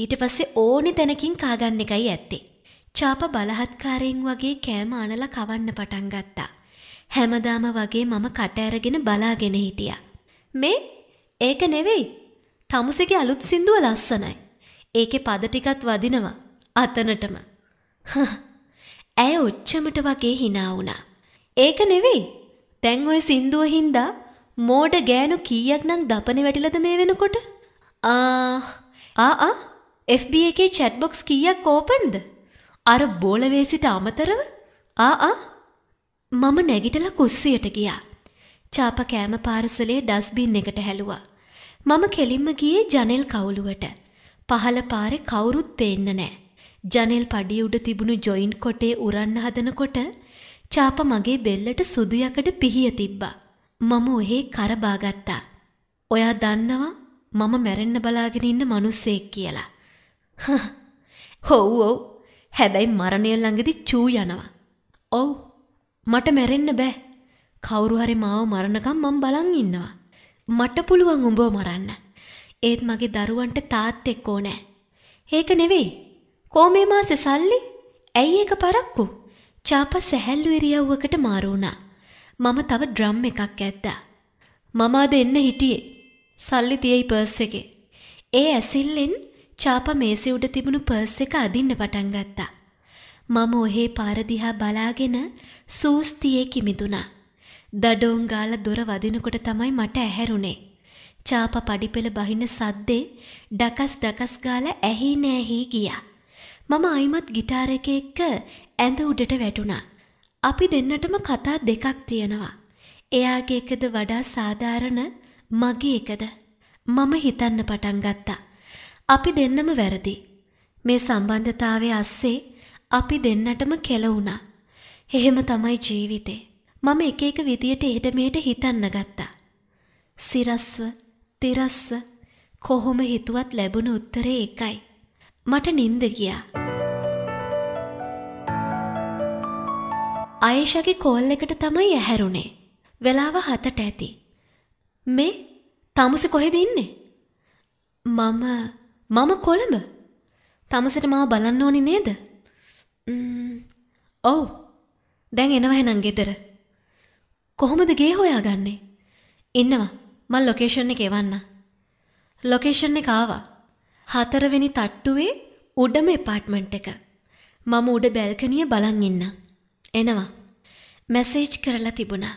ඊට පස්සේ ඕනි තැනකින් කාගන්න එකයි ඇත්තේ. චාප බලහත්කාරයෙන් වගේ කෑම අනලා කවන්න පටන් ගත්තා. හැමදාම වගේ මම කට ඇරගෙන බලාගෙන හිටියා. මේ ඒක නෙවෙයි. තමුසේගේ අලුත් සින්දුව ලස්සනයි. ඒකේ පද ටිකත් වදිනවා. අතනටම. ඇය ඔච්චමට වගේ hina වුණා. ඒක නෙවෙයි. දැන් ওই සින්දුව හින්දා මෝඩ ගෑනු කීයක් නම් දපනේ වැටිලාද මේ වෙනකොට? ආ ආ FB එකේ chat box කීයක් ඕපන්ද? අර බෝලවේසිට අමතරව ආ ආ මම නැගිටලා කුස්සියට ගියා. චාප කෑම පාර්සලේ ඩස්බින් එකට හැලුවා. මම කෙලින්ම ගියේ ජනෙල් කවුළුවට. පහළ පාරේ කවුරුත් පේන්න නෑ. ජනෙල් පඩිය උඩ තිබුණු ජොයින්ට් කොටේ උරන්න හදනකොට චාප මගේ බෙල්ලට සුදු යකඩ පිහිය තිබ්බා. මම ඔහේ කරබා ගත්තා. ඔයා දන්නවා මම මැරෙන්න බලාගෙන ඉන්න මිනිස්සෙක් කියලා. හොව් ඔව්. හැබැයි මරණය ළඟදි චූ යනවා. ඔව්. මට මැරෙන්න බෑ. කවුරු හරි මාව මරණකම් මම බලන් ඉන්නවා. මට පුළුවන් උඹව මරන්න. ඒත් මගේ දරුවන්ට තාත්තෙක් ඕනෑ. ඒක නෙවෙයි. කෝමේ මාසෙ සල්ලි? ඇයි ඒක පරක්කු? චාපා සැහැල්ලු ඉරියව්වකට මාරු වුණා. මම තව ඩ්‍රම් එකක් ඇද්දා. මම අද එන්න හිටියේ. සල්ලි තියෙයි පර්ස් එකේ. ඒ ඇසිල්ලෙන් චාපා මේසෙ උඩ තිබුණු පර්ස් එක අදින්න පටන් ගත්තා. මම ඔහේ පාර දිහා බලාගෙන සූස්තියේ කිමිදුනා. දඩෝන් ගාලා දොර වදිනකොට තමයි මට ඇහැරුණේ. චාප පඩිපෙළ බහින සද්දේ ඩකස් ඩකස් ගාලා ඇහි නෑහි ගියා. මම අයිමත් ගිටාර එක එක්ක ඇඳ උඩට වැටුණා. අපි දෙන්නටම කතා දෙකක් තියෙනවා. එයාගේ එකද වඩා සාධාරණ මගේ එකද. මම හිතන්න පටන් ගත්තා. අපි දෙන්නම වැරදි. මේ සම්බන්ධතාවයේ අස්සේ අපි දෙන්නටම කෙල වුණා. එහෙම තමයි ජීවිතේ. මම එක එක විදියට එහෙට මෙහෙට හිතන්න ගත්තා. සිරස්ව තිරස්ස කොහොම හිතුවත් ලැබුණු උත්තරේ එකයි. මට නින්ද ගියා. අයේෂගේ කෝල් එකට තමයි ඇහැරුණේ. වෙලාව හතට ඇති. මේ තමුසෙ කොහෙද ඉන්නේ? මම මම කොළඹ. තමුසෙට මාව බලන්න ඕනි නේද? ඔව්. දැන් එනවා එහෙනම් ගෙදර. කොහොමද ගේ හොයාගන්නේ? ඉන්නවා. මම ලොකේෂන් එක එවන්න. ලොකේෂන් එක ආවා. හතරවෙනි තට්ටුවේ උඩම එපාර්ට්මන්ට් එක. මම උඩ බැල්කනිය බලන් ඉන්න. එනවා. මැසේජ් කරලා තිබුණා.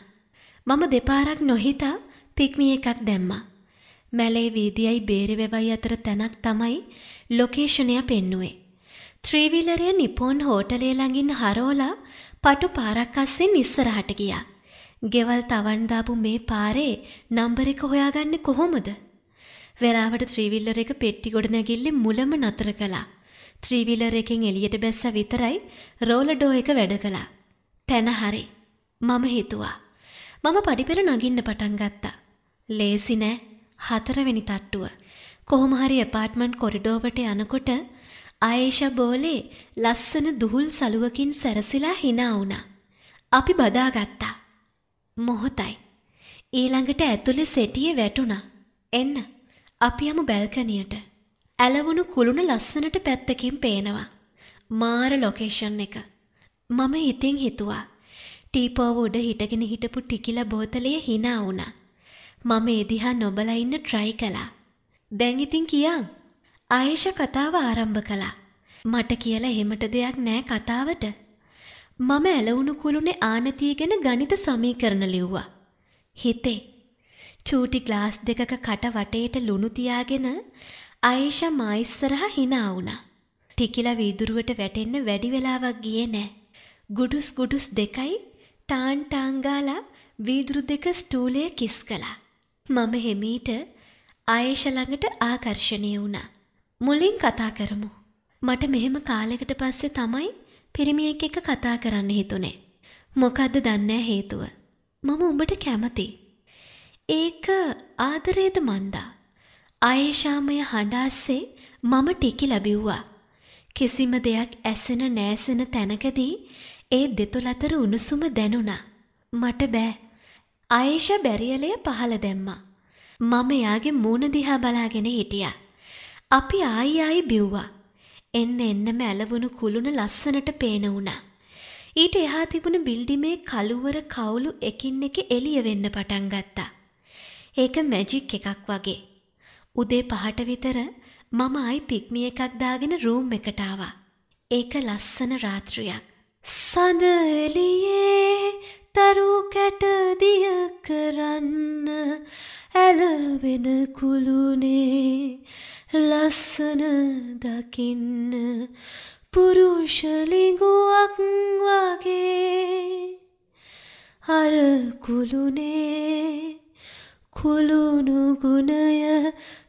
මම දෙපාරක් නොහිතා පික්මි එකක් දැම්මා. මැලේ වීදියයි බේරෙවැවයි අතර තැනක් තමයි ලොකේෂණය පෙන්නුවේ. ත්‍රීවිලරය නිපොන් හෝටලේ ළඟින් හරෝලා පටු පාරක් අස්සේ ඉස්සරහට ගියා. ගෙවල් තවන්දාපු මේ පාරේ නම්බර එක හොයාගන්නේ කොහොමද? වෙලාවට ත්‍රීවිල්ලර එක පෙට්ටි ගොඩ නැගිල්ලේ මුලම නතර කළා. ත්‍රීවිලර් එකෙන් එළියට බැස්ස විතරයි රෝලඩෝ එක වැඩ කළා. තැන හරි. මම හිතුවා. මම පඩිපෙළ නගින්න පටන් ගත්තා. ලේසි නෑ. හතරවෙනි තට්ටුව. කොහොම හරි අපාර්ට්මන්ට් කොරිඩෝවට යනකොට ආයේෂා බෝලේ ලස්සන දුහුල් සලුවකින් සැරසිලා hina වුණා. අපි බදාගත්තා. මොහොතයි. ඊළඟට ඇතුලේ සෙටියේ වැටුණා. එන්න. අපි යමු බැල්කනියට. ඇලවුණු කුළුණ ලස්සනට පැත්තකින් පේනවා. මාර ලොකේෂන් එක. මම ඉතින් හිතුවා. ටීපෝව උඩ හිටගෙන හිටපු ටිකිලා බෝතලය hina වුණා. මම ඒ දිහා නොබලා ඉන්න try කළා. දැන් ඉතින් කියන්. ආයේෂ කතාව ආරම්භ කළා. මට කියලා හිමට දෙයක් නෑ කතාවට. මම ඇලවුණු කුළුනේ ආනතිය ගැන ගණිත සමීකරණ ලිව්වා. හිතේ. චූටි ග්ලාස් දෙකක කට වටේට ලුණු තියාගෙන ආයිෂා මා ඉස්සරහා hina වුණා. ටිකිලා වීදුරුවට වැටෙන්න වැඩි වෙලාවක් ගියේ නෑ. ගුඩුස් ගුඩුස් දෙකයි ටාන් ටාන් ගාලා වීදුරු දෙක ස්ටූලේ කිස් කළා. මම හිමීට ආයේෂා ළඟට ආකර්ෂණීය වුණා. මුලින් කතා කරමු. මට මෙහෙම කාලයකට පස්සේ තමයි පිරිමියෙක් එක්ක කතා කරන්න හිතුනේ. මොකද්ද දන්නේ හේතුව. මම උඹට කැමති. ඒක ආදරේද මන්දා. ආයේෂාමය හඬාස්සේ මම ටිකි ලැබිව්වා. කිසිම දෙයක් ඇසෙන නෑසෙන තැනකදී ඒ දෙතුල අතර උණුසුම දැනුණා. මට බෑ. ආයේෂා බැරියලය පහල දැම්මා. මම එයාගේ මූණ දිහා බලාගෙන හිටියා. අපි ආයි ආයි බිව්වා. එන්න එන්නම ඇලවුණු කුළුණ ලස්සනට පේන වුණා. ඊට එහා තිබුණු බිල්ඩිමේ කළුවර කවුළු එකින් එක එළිය වෙන්න පටන් ගත්තා. ඒක මැජික් එකක් වගේ. උදේ පහට විතර මම ආයි පික්මි එකක් දාගෙන රූම් එකට ආවා. ඒක ලස්සන රාත්‍රියක්. සඳ එළියේ තරු කැට දිය කරන්න ඇලවෙන කුළුනේ ලස්සන දකින්න පුරුෂලිඟුවක් වගේ අර කුළුනේ කුළුණු ගුණය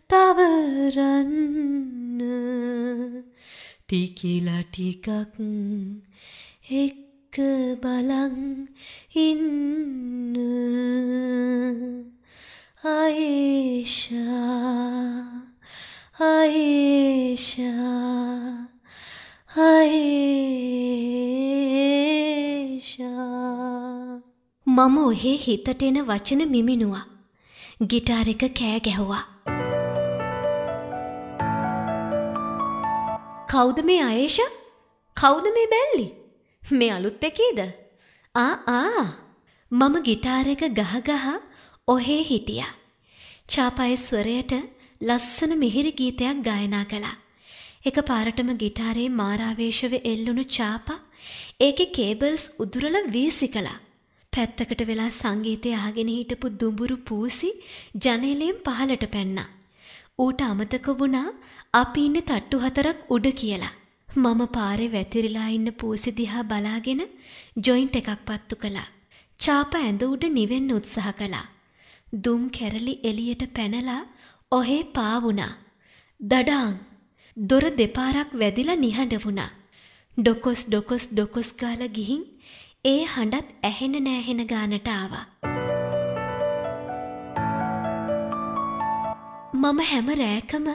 තවරන්න ටිකිලා ටිකක් එක්ක බලන් ඉන්න ආයේෂා Aisha, Aisha. මම ඔහේ හිතට එන වචන මිමිනුවා. ගිටාර එක කෑ ගැහුවා. කෞද මේ අයේෂ? කෞද මේ බැල්ලි? මේ අලුත් එකේද? ආ ආ. මම ගිටාර එක ගහ ගහ ඔහේ හිටියා. චාපයේ ස්වරයට ලස්සන මිහිරි ගීතයක් ගායනා කළා. එකපාරටම ගිටාරේ මාරාවේශව එල්ලුණු චාපා ඒකේ කේබල්ස් උදුරල වීසි කළා. පැත්තකට වෙලා සංගීතය අහගෙන හිටපු දුඹුරු පූසි ජනේලයෙන් පහලට පැන්නා. ඌට අමතක වුණා අපි ඉන්නේ තට්ටු හතරක් උඩ කියලා. මම පාරේ වැතිරිලා ඉන්න පූසි දිහා බලාගෙන ජොයින්ට් එකක් පත්තු කළා. චාප ඇඳ උඩ නිවෙන්න උත්සාහ කළා. දුම් කැරලි එළියට පැනලා ඔහේ පාවුණා. දඩාං දොර දෙපාරක් වැදිලා නිහඬ වුණා. ඩොකොස් ඩොකොස් ඩොකොස් ගාලා ගිහින් ඒ හඬත් ඇහෙන නෑහෙන ගානට ආවා. මම හැම රෑකම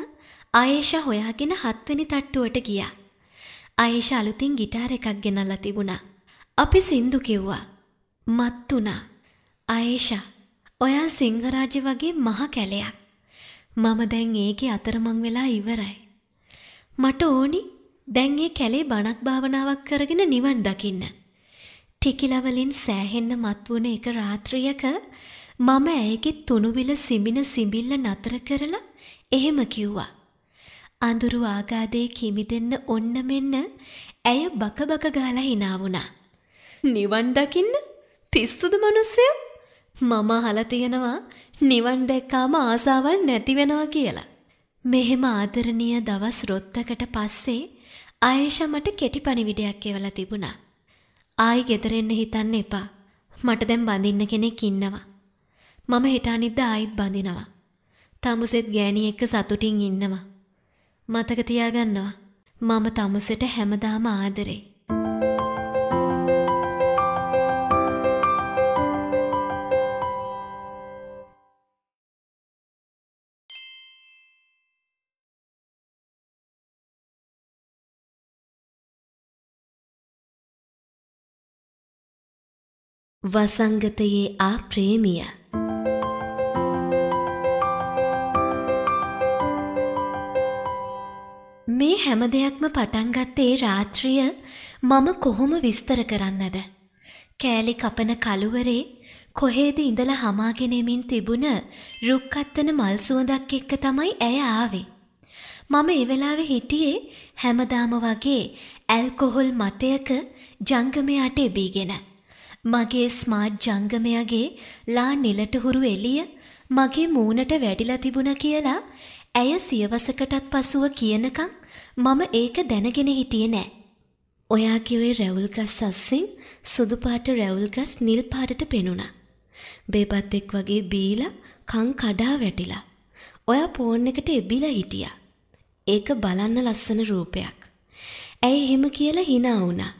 ආයේෂා හොයාගෙන හත්වෙනි තට්ටුවට ගියා. ආයේෂා අලුතින් ගිටාර එකක් ගෙනල්ලා තිබුණා. අපි සින්දු කිව්වා. මත් වුණා. ආයේෂා ඔයා සිංහරාජ වගේ මහ කැලයක්. මම දැන් ඒකේ අතරමං වෙලා ඉවරයි. මට ඕනි දැන් ඒ කැලේ බණක් භාවනාවක් කරගෙන නිවන් දකින්න. ටිකිලා වලින් සෑහෙන්න මත්වුණ එක රාත්‍රියක මම ඇයගේ තුනුවිල සිඹින සිඹිල්ල නතර කරලා එහෙම කිව්වා. අඳුරු ආගාදේ කිමිදෙන්න ඔන්න මෙන්න ඇය බකබක ගාලා hina වුණා. නිවන් දකින්න පිස්සුද මිනිස්සයා? මම අහලා තියෙනවා නිවන් දැක්කාම ආසාවල් නැති වෙනවා කියලා. මෙහෙම ආදරණීය දවස් රොත්තකට පස්සේ ආයේෂා මට කෙටි පණිවිඩයක් එවලා තිබුණා. ආයි ගෙදර එන්න හිතන්න එපා. මට දැන් බඳින්න කෙනෙක් ඉන්නවා. මම හෙට අනිද්දා ආයිත් බඳිනවා. තමුසෙත් ගෑණි එක්ක සතුටින් ඉන්නවා. මතක තියාගන්නවා. මම තමුසෙට හැමදාම ආදරේ. වසංගතයේ ආ ප්‍රේමිය මේ හැම දෙයක්ම පටන් ගත්තේ රාත්‍රිය මම කොහොම විස්තර කරන්නද කෑලි කපන කළුවරේ කොහේද ඉඳලා හමාගෙන එමින් තිබුණ රුක්කත්තන මල් සුවඳක් එක්ක තමයි ඇය ආවේ මම ඒ වෙලාවේ හිටියේ හැමදාම වගේ ඇල්කොහොල් මතයක ජංගමයට එබීගෙන මගේ ස්මාර්ට් ජංගමයගේ ලා නිලටහුරු එළිය මගේ මූණට වැඩිලා තිබුණ කියලා ඇය සියවසකටත් පසුව කියනකම් මම ඒක දැනගෙන හිටියේ නෑ. ඔයා කිව්වේ රැවුල් ගස් අස්සින් සුදු පාට රැවුල් ගස් නිල් පාටට පෙනුණා. බේපත් එක් වගේ බීලා කන් කඩා වැටිලා. ඔයා ෆෝන් එකට එබිලා හිටියා. ඒක බලන්න ලස්සන රූපයක්. ඇයි එහෙම කියලා hina වුණා.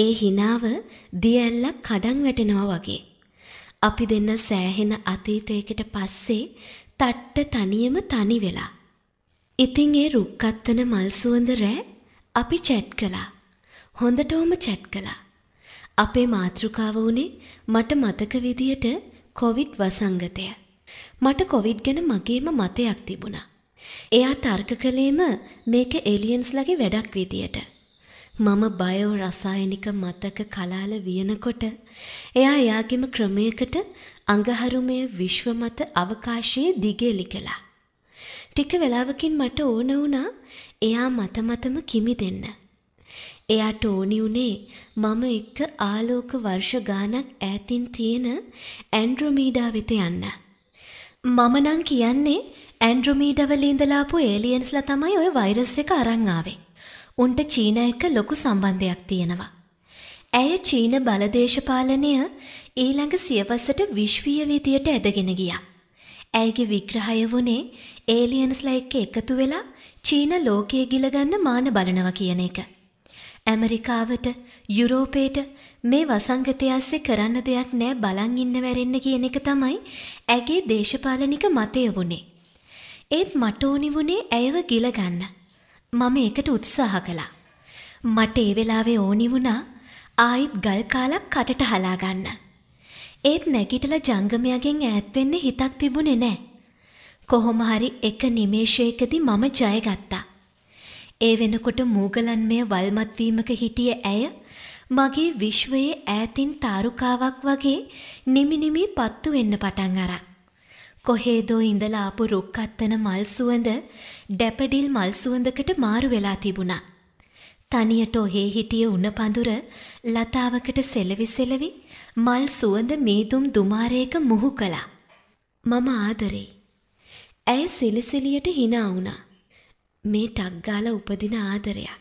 ඒ හිනාව දියැල්ලක් කඩන් වැටෙනවා වගේ. අපි දෙන්න සෑහෙන අතීතයකට පස්සේ තට්ට තනියම තනි වෙලා. ඉතින් ඒ රුක්කත්තන මල් සුවඳ රෑ අපි චැට් කළා. හොඳටම චැට් කළා. අපේ මාතෘකාව වුණේ මට මතක විදියට කොවිඩ් වසංගතය. මට කොවිඩ් ගැන මගේම මතයක් තිබුණා. එයා තර්ක කළේම මේක එලියන්ස් ලගේ වැඩක් විදියට. මම බයෝ රසායනික මතක කලාල වියනකොට එයා එයාගෙම ක්‍රමයකට අඟහරුමය විශ්ව මත අවකාශයේ දිගෙලි කළා. ටික වෙලාවකින් මට ඕන වුණා එයා මත මතම කිමි දෙන්න. එයාට ඕනි උනේ මම එක්ක ආලෝක වර්ෂ ගානක් ඈතින් තියෙන ඇන්ඩ්‍රොමීඩා වෙත යන්න. මම නම් කියන්නේ ඇන්ඩ්‍රොමීඩා වල ඉඳලාපු ඒලියන්ස්ලා තමයි ওই වෛරස් එක අරන් ආවේ. උන්ට චීන එක්ක ලොකු සම්බන්ධයක් තියෙනවා. ඇය චීන බලදේශපාලනය ඊළඟ සියවසට විශ්වීය විදියට ඇදගෙන ගියා. ඇයගේ විග්‍රහය වුණේ ඒලියන්ස්ලා එක්ක එකතු වෙලා චීන ලෝකයේ ගිලගන්න මාන බලනවා කියන එක. ඇමරිකාවට යුරෝපේට මේ වසංගතය ඇස්සේ කරන්න දෙයක් නෑ බලන් ඉන්න වැරෙන්න කියන එක තමයි ඇගේ දේශපාලනික මතය වුණේ. ඒත් මට ඕනි වුණේ ඇයව ගිලගන්න. මම ඒකට උත්සාහ කළා. මට ඒ වෙලාවේ ඕනි වුණා ආයිත් ගල් කාලක් කටට හලා ගන්න. ඒත් නැගිටලා ජංගමයාගෙන් ඈත් වෙන්න හිතක් තිබුණේ නැහැ. කොහොම හරි එක නිමේෂයකදී මම ජයගත්තා. ඒ වෙනකොට මූගලන්මය වල්මත් වීමක හිටිය ඇය මගේ විශ්වයේ ඈතින් තාරුකාවක් වගේ නිමි නිමි පත්තු වෙන්න පටන් අරන්. කොහේදෝ ඉඳලා ආපු රුක්කත්තන මල් සුවඳ ඩැපඩිල් මල් සුවඳකට මාරු වෙලා තිබුණා. තනියට ඔහේ හිටිය උණ පඳුර ලතාවකට සෙලවි සෙලවි මල් සුවඳ මීදුම් දුමාරයක මුහු කළා. මම ආදරෙයි. ඇය සිලසිලියට hina වුණා. මේ ටක්ගාලා උපදින ආදරයක්.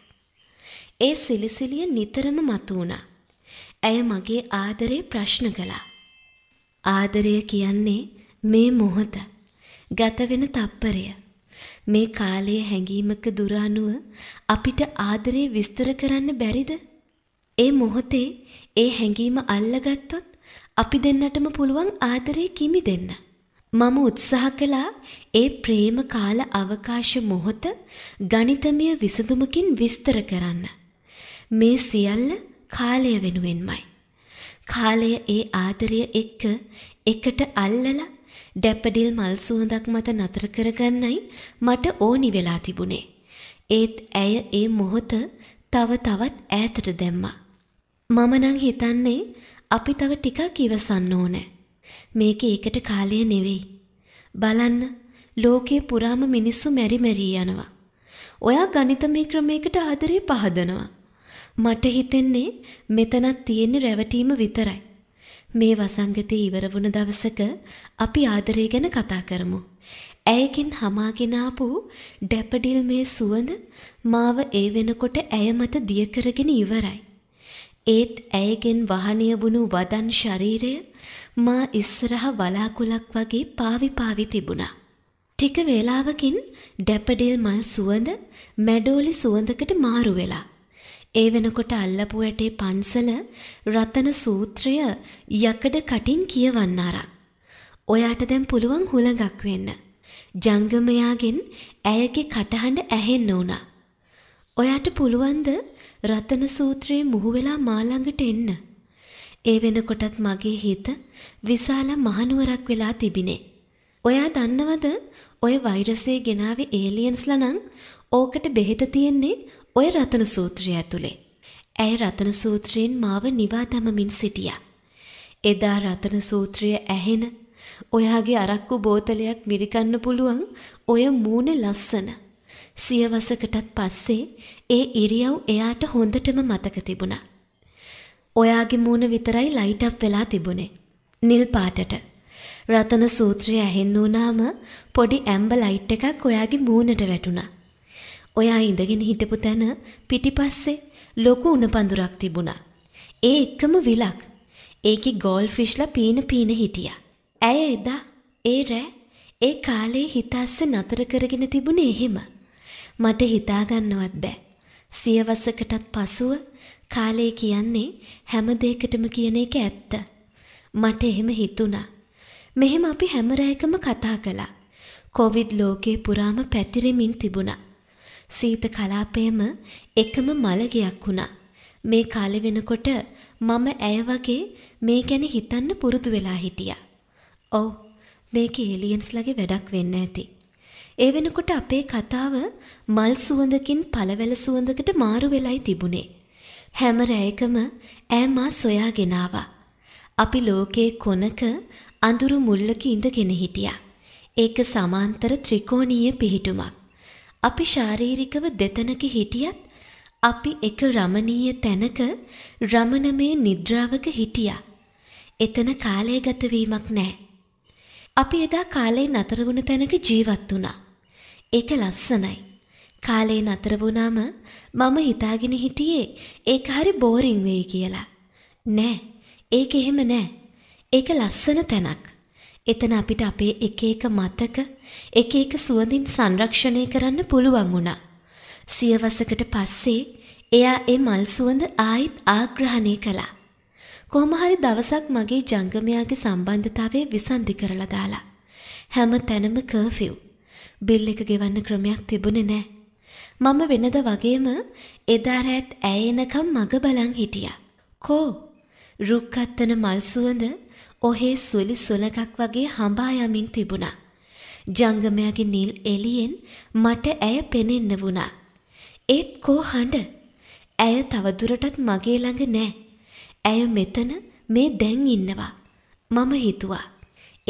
ඒ සිලසිලිය නිතරම මතු වුණා. ඇය මගේ ආදරේ ප්‍රශ්න කළා. ආදරය කියන්නේ මේ මොහොත ගත වෙන තප්පරය මේ කාලයේ හැඟීමක දුර අනුව අපිට ආදරේ විස්තර කරන්න බැරිද? ඒ මොහොතේ ඒ හැඟීම අල්ලගත්තොත් අපි දෙන්නටම පුළුවන් ආදරේ කිමි දෙන්න. මම උත්සාහ කළා ඒ ප්‍රේම කාල අවකාශ මොහොත ගණිතමය විසඳුමකින් විස්තර කරන්න. මේ සියල්ල කාලය වෙනුවෙන්මයි. කාලය ඒ ආදරය එක්ක එකට අල්ලලා ඩැප්පඩිල් මල් සුවඳක් මත නතර කරගන්නයි මට ඕනි වෙලා තිබුණේ. ඒත් ඇය ඒ මොහොත තව තවත් ඈතට දැම්මා. මම නම් හිතන්නේ අපි තව ටිකක් ඉවසන්න ඕනේ. මේක ඒකට කාලය නෙවෙයි. බලන්න ලෝකේ පුරාම මිනිස්සු මෙරි මෙරි යනවා. ඔයා ගණිතමය ක්‍රමයකට ආදරේ පහදනවා. මට හිතෙන්නේ මෙතනක් තියෙන්නේ රැවටීම විතරයි. මේ වසංගතය ඉවර වුණ දවසක අපි ආදරය ගැන කතා කරමු. ඇයගෙන් හමාගෙන ආපු ඩැපඩිල් මේ සුවඳ මාව ඒ වෙනකොට ඇය මත දිය කරගෙන ඉවරයි. ඒත් ඇයගෙන් වහනය වුණු වදන් ශරීරය මා ඉස්සරහ වලාකුලක් වගේ පාවි පාවි තිබුණා. ටික වේලාවකින් ඩැපඩිල් මල් සුවඳ මැඩෝලි සුවඳකට මාරු වෙලා ඒ වෙනකොට අල්ලපු ඇටේ පන්සල රතන සූත්‍රය යකඩ කටින් කියවන්න අරන්. ඔයාට දැන් පුළුවන් හුළඟක් වෙන්න. ජංගමයාගෙන් ඇයගේ කටහඬ ඇහෙන්න උනා. ඔයාට පුළුවන්ද රතන සූත්‍රයේ මුහු වෙලා මා ළඟට එන්න? ඒ වෙනකොටත් මගේ හිත විශාල මහනුවරක් වෙලා තිබිනේ. ඔයා දන්නවද ඔය වෛරසය ගෙනාවේ ඒලියන්ස්ලා නම් ඕකට බෙහෙත තියෙන්නේ ඔය රතන සූත්‍රය ඇතුලේ. ඇය රතන සූත්‍රයෙන් මාව නිවා දමමින් සිටියා. එදා රතන සූත්‍රය ඇහෙන ඔයාගේ අරක්කු බෝතලයක් මිරිකන්න පුළුවන් ඔය මූණ ලස්සන. සියවසකටත් පස්සේ ඒ ඉරියව් එයාට හොඳටම මතක තිබුණා. ඔයාගේ මූණ විතරයි ලයිට් අප් වෙලා තිබුණේ. නිල් පාටට. රතන සූත්‍රය ඇහෙන්න උනාම පොඩි ඇම්බ ලයිට් එකක් ඔයාගේ මූණට වැටුණා. ඔයා ඉඳගෙන හිටපු තැන පිටිපස්සේ ලොකු උණ පඳුරක් තිබුණා. ඒ එකම විලක්. ඒකේ ගෝල් ෆිෂ්ලා පීන පීන හිටියා. ඇය එදා ඒ රෑ ඒ කාලේ හිතාස්සේ නතර කරගෙන තිබුණේ එහෙම. මට හිතාගන්නවත් බෑ. සියවසකටත් පසුව කාලේ කියන්නේ හැම දෙයකටම කියන එක ඇත්ත. මට එහෙම හිතුණා. මෙහෙම අපි හැම රැයකම කතා කළා. කොවිඩ් ලෝකේ පුරාම පැතිරෙමින් තිබුණා. සීත කලාපයම එකම මළගයක් වුණා. මේ කාලෙ වෙනකොට මම ඇය වගේ මේ ගැන හිතන්න පුරුදු වෙලා හිටියා. ඔව් මේක ඒලියන්ස්ලගේ වැඩක් වෙන්න ඇති. ඒ වෙනකොට අපේ කතාව මල් සුවඳකින් පළවැල සුවඳකට මාරු වෙලයි තිබුණේ. හැම රැයකම ඈ මා සොයාගෙන ආවා. අපි ලෝකයේ කොනක අඳුරු මුල්ලක ඉඳගෙන හිටියා. ඒක සමාන්තර ත්‍රිකෝණීය පිහිටුමක්. අපි ශාරීරිකව දෙතනක හිටියත් අපි එක රමණීය තැනක රමණමය නිද්‍රාවක හිටියා. එතන කාලය ගතවීමක් නෑ. අපි එදා කාලේ නතර වුණ තැනක ජීවත් වුණා. ඒක ලස්සනයි. කාලේ නතර වුණාම මම හිතාගෙන හිටියේ ඒක හරි බෝරින් වෙයි කියලා. නෑ. ඒක එහෙම නෑ. ඒක ලස්සන තැනක්. එතන අපිට අපේ එක එක මතක එක එක සුවඳින් සංරක්ෂණය කරන්න පුළුවන් වුණා. සියවසකට පස්සේ එයා ඒ මල් සුවඳ ආයිත් ආග්‍රහණය කළා. කොහොම හරි දවසක් මගේ ජංගමයාගේ සම්බන්ධතාවය විසන්ධි කරලා දාලා. හැම තැනම කර්ෆිව්. බිල් එක ගෙවන්න ක්‍රමයක් තිබුණේ නෑ. මම වෙනද වගේම එදා රැත් ඇයෙනකම් මග බලන් හිටියා. කෝ රුක්කත්තන මල් සුවඳ ඔහේ සුළි සුලකක් වගේ හඹා යමින් තිබුණා. ජංගමයාගේ නිල් එළියෙන් මට ඇය පෙනෙන්න වුණා. ඒත් කෝ හඬ? ඇය තවදුරටත් මගේ ළඟ නෑ. ඇය මෙතන මේ දැන් ඉන්නවා. මම හිතුවා.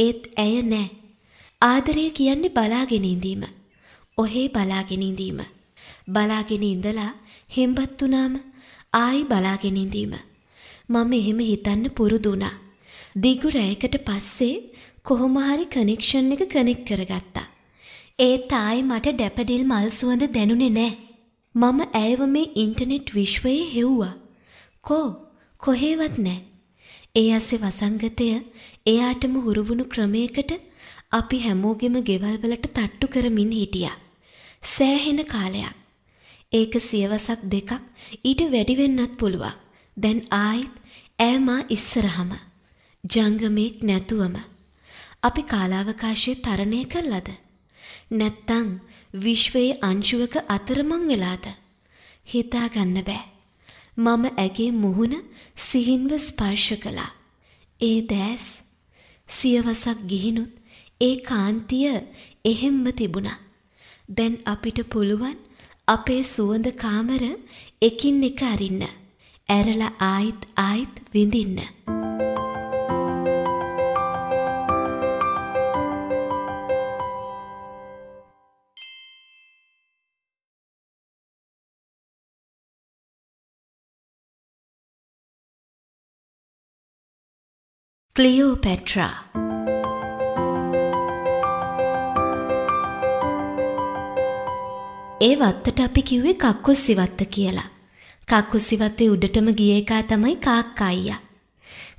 ඒත් ඇය නෑ. ආදරය කියන්නේ බලාගෙන ඉඳීම. ඔහේ බලාගෙන ඉඳීම. බලාගෙන ඉඳලා හෙම්බත් වුණාම ආයි බලාගෙන ඉඳීම. මම එහෙම හිතන්න පුරුදු වුණා. දිගු රැයකට පස්සේ කොහොම හරි කනෙක්ෂන් එක කනෙක්ට් කරගත්තා. ඒ තායි මට ඩැපඩිල් මල් සුවඳ දැනුනේ නෑ. මම ඇයව මේ ඉන්ටර්නෙට් විශ්වයේ හෙව්වා. කෝ කොහේවත් නෑ. ඒ අසේ වසංගතය එයාටම හුරුවුණු ක්‍රමයකට අපි හැමෝගෙම ගෙවල් වලට තට්ටු කරමින් හිටියා. සෑහෙන කාලයක්. ඒක සියවසක් දෙකක් ඊට වැඩි වෙන්නත් පුළුවන්. දැන් ආයිත් ඈ මා ඉස්සරහම ජංගමයෙක් නැතුවම අපි කාලාවකාශයේ තරණය කළාද? නැත්තම් විශ්වයේ අංශුවක අතරමං වෙලාද? හිතා ගන්න බෑ. මම ඇගේ මුහුණ සිහින්ව ස්පර්ශ කළා. ඒ දැස් සියවසක් ගිහිනුත් ඒ කාන්තිය එහෙම්ම තිබුණා. දැන් අපිට පුළුවන් අපේ සුවඳ කාමර එකින් එක අරින්න. ඇරලා ආයිත් ආයිත් විඳින්න. Cleopatra. ඒ වත්තට අපි කිව්වේ කක්කුස් සිවත්ත කියලා. කක්කුස් සිවත්තේ උඩටම ගිය එකා තමයි කාක්කා අයියා.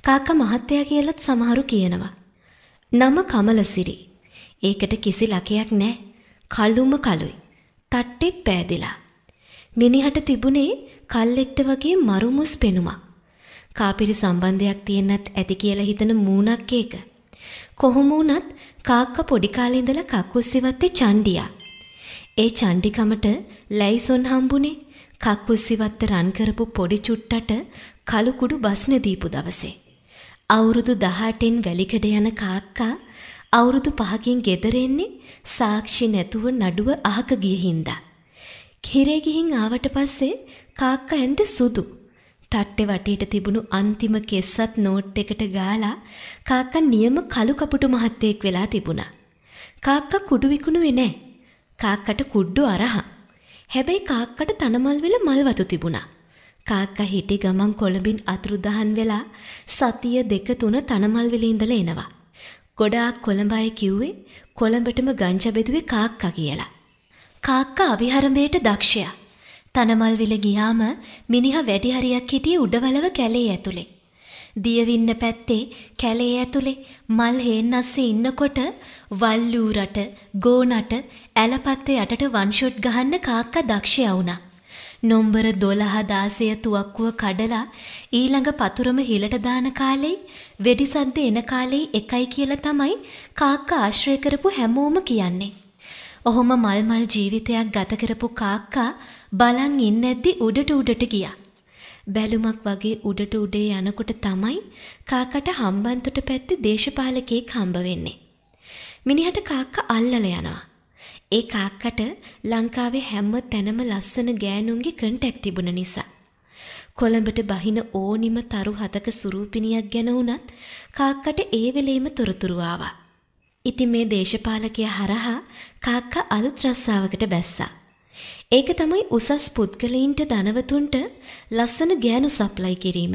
කාක්කා මහත්තයා කියලත් සමහරු කියනවා. නම කමලසිරි. ඒකට කිසි ලකයක් නැහැ. කළුම කළුයි. තට්ටෙත් පෑදිලා. මිනිහට තිබුණේ කල්ලෙට්ට වගේ මරුමුස් පෙනුමක්. කාපිරි සම්බන්ධයක් තියෙන්නත් ඇති කියලා හිතන මූණක් ඒක. කොහොම වුණත් කාක්කා පොඩි කාලේ ඉඳලා කක්කුස්සිවත්තේ චණ්ඩියා. ඒ චණ්ඩිකමට ලැයිසොන් හම්බුනේ කක්කුස්සිවත්ත රන් කරපු පොඩි චුට්ටට කළු කුඩු බස්න දීපු දවසේ. අවුරුදු 18න් වැලිකඩ යන කාක්කා අවුරුදු 5කින් ගෙදර එන්නේ සාක්ෂි නැතුව නඩුව අහක ගිය හින්දා. හිරේ ගිහින් ආවට පස්සේ කාක්කා ඇඳ සුදු තට්ටේ වටේට තිබුණු අන්තිම කෙස්සත් නෝට් එකට ගාලා කාක්කා නියම කළු කපුටු මහත්තයෙක් වෙලා තිබුණා. කාක්කා කුඩු විකුණුවේ නෑ. කාක්කට කුඩ්ඩු අරහා. හැබැයි කාක්කට තනමල් වෙල මල් වතු තිබුණා. කාක්කා හිටි ගමන් කොළඹින් අතුරුදහන් වෙලා සතිය දෙක තුන තනමල් වෙලේ ඉඳලා එනවා. ගොඩාක් කොළඹ අය කිව්වේ කොළඹටම ගංජා බෙදුවේ කාක්කා කියලා. කාක්කා අවිහරඹයට දක්ෂයා. තනමල්විල ගියාම මිනිහ වැඩි හරියක් හිටියේ උඩවලව කැලේ ඇතුලේ. දියවින්න පැත්තේ කැලේ ඇතුලේ මල් හේන්නස්සේ ඉන්නකොට වල්ලූ රට, ගෝනට, ඇලපත්ත යටට වන් ෂොට් ගහන්න කාක්කා දක්ෂයා වුණා. නොම්බර 12 16 තුවක්කුව කඩලා ඊළඟ පතුරම හිලට දාන කාලේ වෙඩි සද්ද එන කාලේ එකයි කියලා තමයි කාක්කා ආශ්‍රය කරපු හැමෝම කියන්නේ. ඔහොම මල් මල් ජීවිතයක් ගත කරපු කාක්කා බලන් ඉන්නැද්දි උඩට උඩට ගියා. බැලුමක් වගේ උඩට උඩේ යනකොට තමයි කාකට හම්බන්තොට පැත්තේ දේශපාලකෙක් හම්බ වෙන්නේ. මිනිහට කාක්කා අල්ලල යනවා. ඒ කාක්කට ලංකාවේ හැම තැනම ලස්සන ගෑනුන්ගේ කන්ටැක් තිබුණ නිසා. කොළඹට බහින ඕනිම තරු හතක සුරූපිනියක් ගැන වුණත් කාක්කට ඒ වෙලේම තොරතුරු ආවා. ඉතින් මේ දේශපාලකයා හරහා කාක්කා අලුත් රස්සාවකට බැස්සා. ඒක තමයි උසස් පුද්ගලයින්ට ධනවතුන්ට ලස්සන ගෑනු සප්ලයි කිරීම.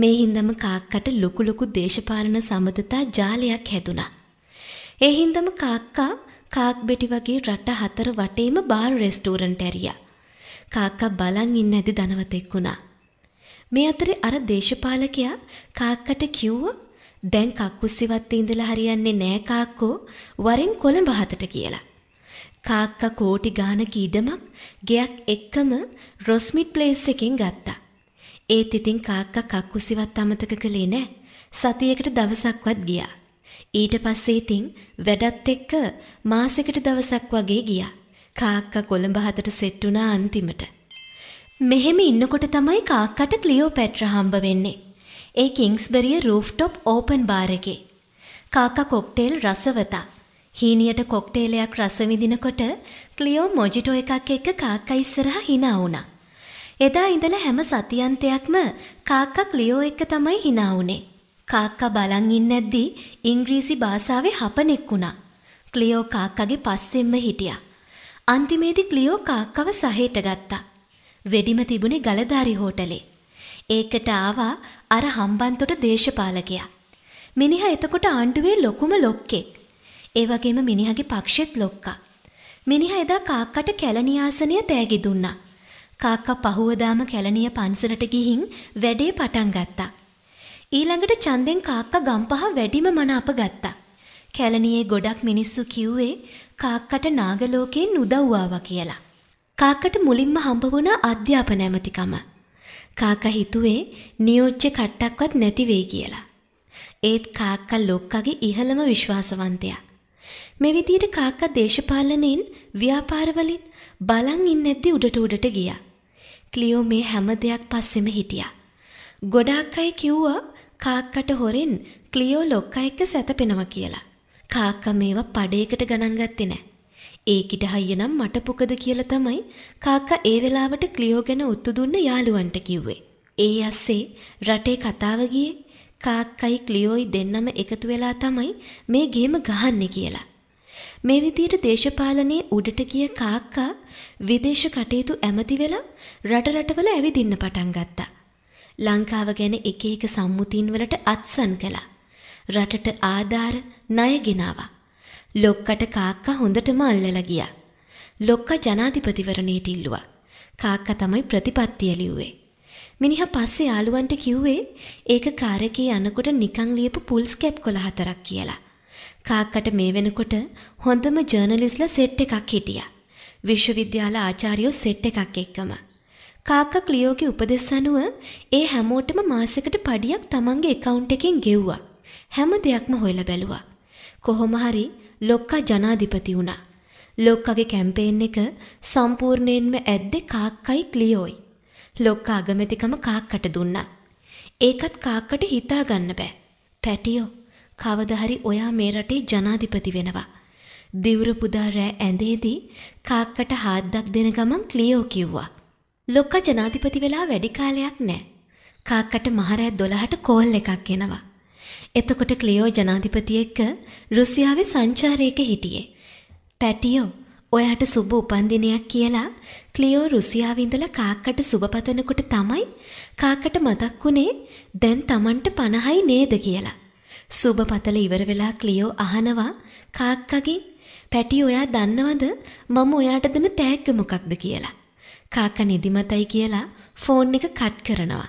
මේ හින්දම කාක්කට ලොකු ලොකු දේශපාලන සම්බන්ධතා ජාලයක් හැදුනා. ඒ හින්දම කාක්කා කාක් බෙටි වගේ රට හතර වටේම බාර් රෙස්ටෝරන්ට් ඇරියා. කාක්කා බලන් ඉන්න ඇති ධනවතෙක් වුණා. මේ අතරේ අර දේශපාලකයා කාක්කට කිව්ව දැන් කක්කුස්සිවත්තේ ඉඳලා හරියන්නේ නෑ කාක්කෝ වරෙන් කොළඹ හතට කියලා. කාක්කා කෝටි ගානක ඉඩමක් ගෙයක් එක්කම රොස්මිට් ප්ලේස් එකෙන් ගත්තා. ඒත් ඉතින් කාක්කා කක්කුස්සිවත් අමතක කළේ නෑ. සතියකට දවසක්වත් ගියා. ඊට පස්සේ ඉතින් වැඩත් එක්ක මාසෙකට දවසක් වගේ ගියා. කාක්කා කොළඹ හතට සෙට් වුණා අන්තිමට. මෙහෙම ඉන්නකොට තමයි කාක්කට ක්ලියෝපැට්‍රා හම්බ වෙන්නේ. ඒ කිංස්බරිය රූෆ්ටොප් ඕපන් බාර් එකේ. කාකා කොක්ටේල් රසවතා. හීනියට කොක්ටේලයක් රස විඳිනකොට ක්ලියෝ මොජිටෝ එකක් එක්ක කාක්කා ඉස්සරහා hina වුණා. එදා ඉඳලා හැම සතියන්තයක්ම කාක්කා ක්ලියෝ එක්ක තමයි hina වුනේ. කාක්කා බලන් ඉන්නේද්දි ඉංග්‍රීසි භාෂාවේ හපනෙක් වුණා. ක්ලියෝ කාක්කාගේ පස්සෙන්ම හිටියා. අන්තිමේදී ක්ලියෝ කාක්කව සහේට ගත්තා. වෙඩිම තිබුණේ ගලදාරි හෝටලේ. ඒකට ආවා අර හම්බන්තොට දේශපාලකයා. මිනිහා එතකොට ආණ්ඩුවේ ලොකුම ලොක්කෙක්. ඒ වගේම මිනිහාගේ පක්ෂෙත් ලොක්කා. මිනිහා එදා කාක්කට කැලණියාසනය තෑගි දුන්නා. කාක්කා පහුවදාම කැලණිය පන්සලට ගිහින් වැඩේ පටන් ගත්තා. ඊළඟට චන්දෙන් කාක්කා ගම්පහ වැඩිම මනාප ගත්තා. කැලණියේ ගොඩක් මිනිස්සු කිව්වේ කාක්කට නාගලෝකයෙන් උදව්වාවා කියලා. කාක්කට මුලින්ම හම්බ වුණ අධ්‍යාපන ඇමතිකම. කාකා හිතුවේ නියෝජ්‍ය කට්ටක්වත් නැති වෙයි කියලා. ඒත් කාක්කා ලොක්කගේ ඉහළම විශ්වාසවන්තයා. මේ විදියට කාක්කා දේශපාලනයෙන් ව්‍යාපාරවලින් බලන් ඉන්නැද්දි උඩට උඩට ගියා. ක්ලියෝ මේ හැම දෙයක් පස්සෙම හිටියා. ගොඩාක් අය කිව්වා කාක්කට හොරෙන් ක්ලියෝ ලොක්කා එක්ක සැතපෙනවා කියලා. කාක්කා මේවා පඩේකට ගණන් ගත්තේ නැහැ. ඒකිට හයියනම් මට පුකද කියලා තමයි කාකා ඒ වෙලාවට ක්ලියෝ ගැන ඔත්තු දුන්න යාළුවන්ට කිව්වේ. ඒ අස්සේ රටේ කතාව ගියේ කාක්කයි ක්ලියෝයි දෙන්නම එකතු වෙලා තමයි මේ ගේම ගහන්නේ කියලා. මේ විදියට දේශපාලනයේ උඩට ගිය කාක්කා විදේශ කටයුතු ඇමති වෙලා රට රටවල ඇවිදින්න පටන් ගත්තා. ලංකාව ගැන එක එක සම්මුතීන් වලට අත්සන් කළා. රටට ආධාර ණය ගෙනාවා. ලොක්කට කාක්කා හොඳටම අල්ලලා ගියා. ලොක්කා ජනාධිපතිවරණයට ඉල්ලුවා. කාක්කා තමයි ප්‍රතිපත්තිය ලිව්වේ. මිනිහා පස්සේ යාළුවන්ට කිව්වේ ඒක කාරකේ යනකොට නිකන් ලියපු පුල්ස් කැප් 14ක් කියලා. කාක්කට මේ වෙනකොට හොඳම ජර්නලිස්ලා සෙට් එකක් හිටියා. විශ්වවිද්‍යාල ආචාර්යෝ සෙට් එකක් එක්කම. කාක්කා ක්ලියෝගේ උපදෙස් අනුව ඒ හැමෝටම මාසෙකට පඩියක් Tamange account එකෙන් ගෙව්වා. හැම දෙයක්ම හොයලා බැලුවා. කොහොම හරි ලොක්කා ජනාධිපති වුණා. ලොක්කගේ කැම්පේන් එක සම්පූර්ණයෙන්ම ඇද්දේ කාක්කයි ක්ලියෝයි. ලොක්කා අගමැතිකම කාක්කට දුන්නා. ඒකත් කාක්කට හිතා ගන්න බෑ. පැටියෝ කවදා හරි ඔයා මේ රටේ ජනාධිපති වෙනවා. දිවුරු පුදා රෑ ඇඳේදී කාක්කට හාද්දක් දෙන ගමන් ක්ලියෝ කිව්වා. ලොක්කා ජනාධිපති වෙලා වැඩි කාලයක් නෑ. කාක්කට මහරෑ 12ට කෝල් එකක් එනවා. එතකොට ක්ලියෝ ජනාධිපති එක්ක රුසියාවේ සංචාරයක හිටියේ. පැටියෝ ඔයාට සුබ උපන්දිනයක් කියලා ක්ලියෝ රුසියාවේ ඉඳලා කාක්කට සුබ පතනකොට තමයි කාක්කට මතක් වුණේ දැන් Tamanට 50යි නේද කියලා. සුබ පතල ඉවර වෙලා ක්ලියෝ අහනවා කාක්කගෙන් පැටි ඔයා දන්නවද මම ඔයාට දෙන තෑග්ග මොකක්ද කියලා. කාක්කා නිදිමතයි කියලා ෆෝන් එක කට් කරනවා.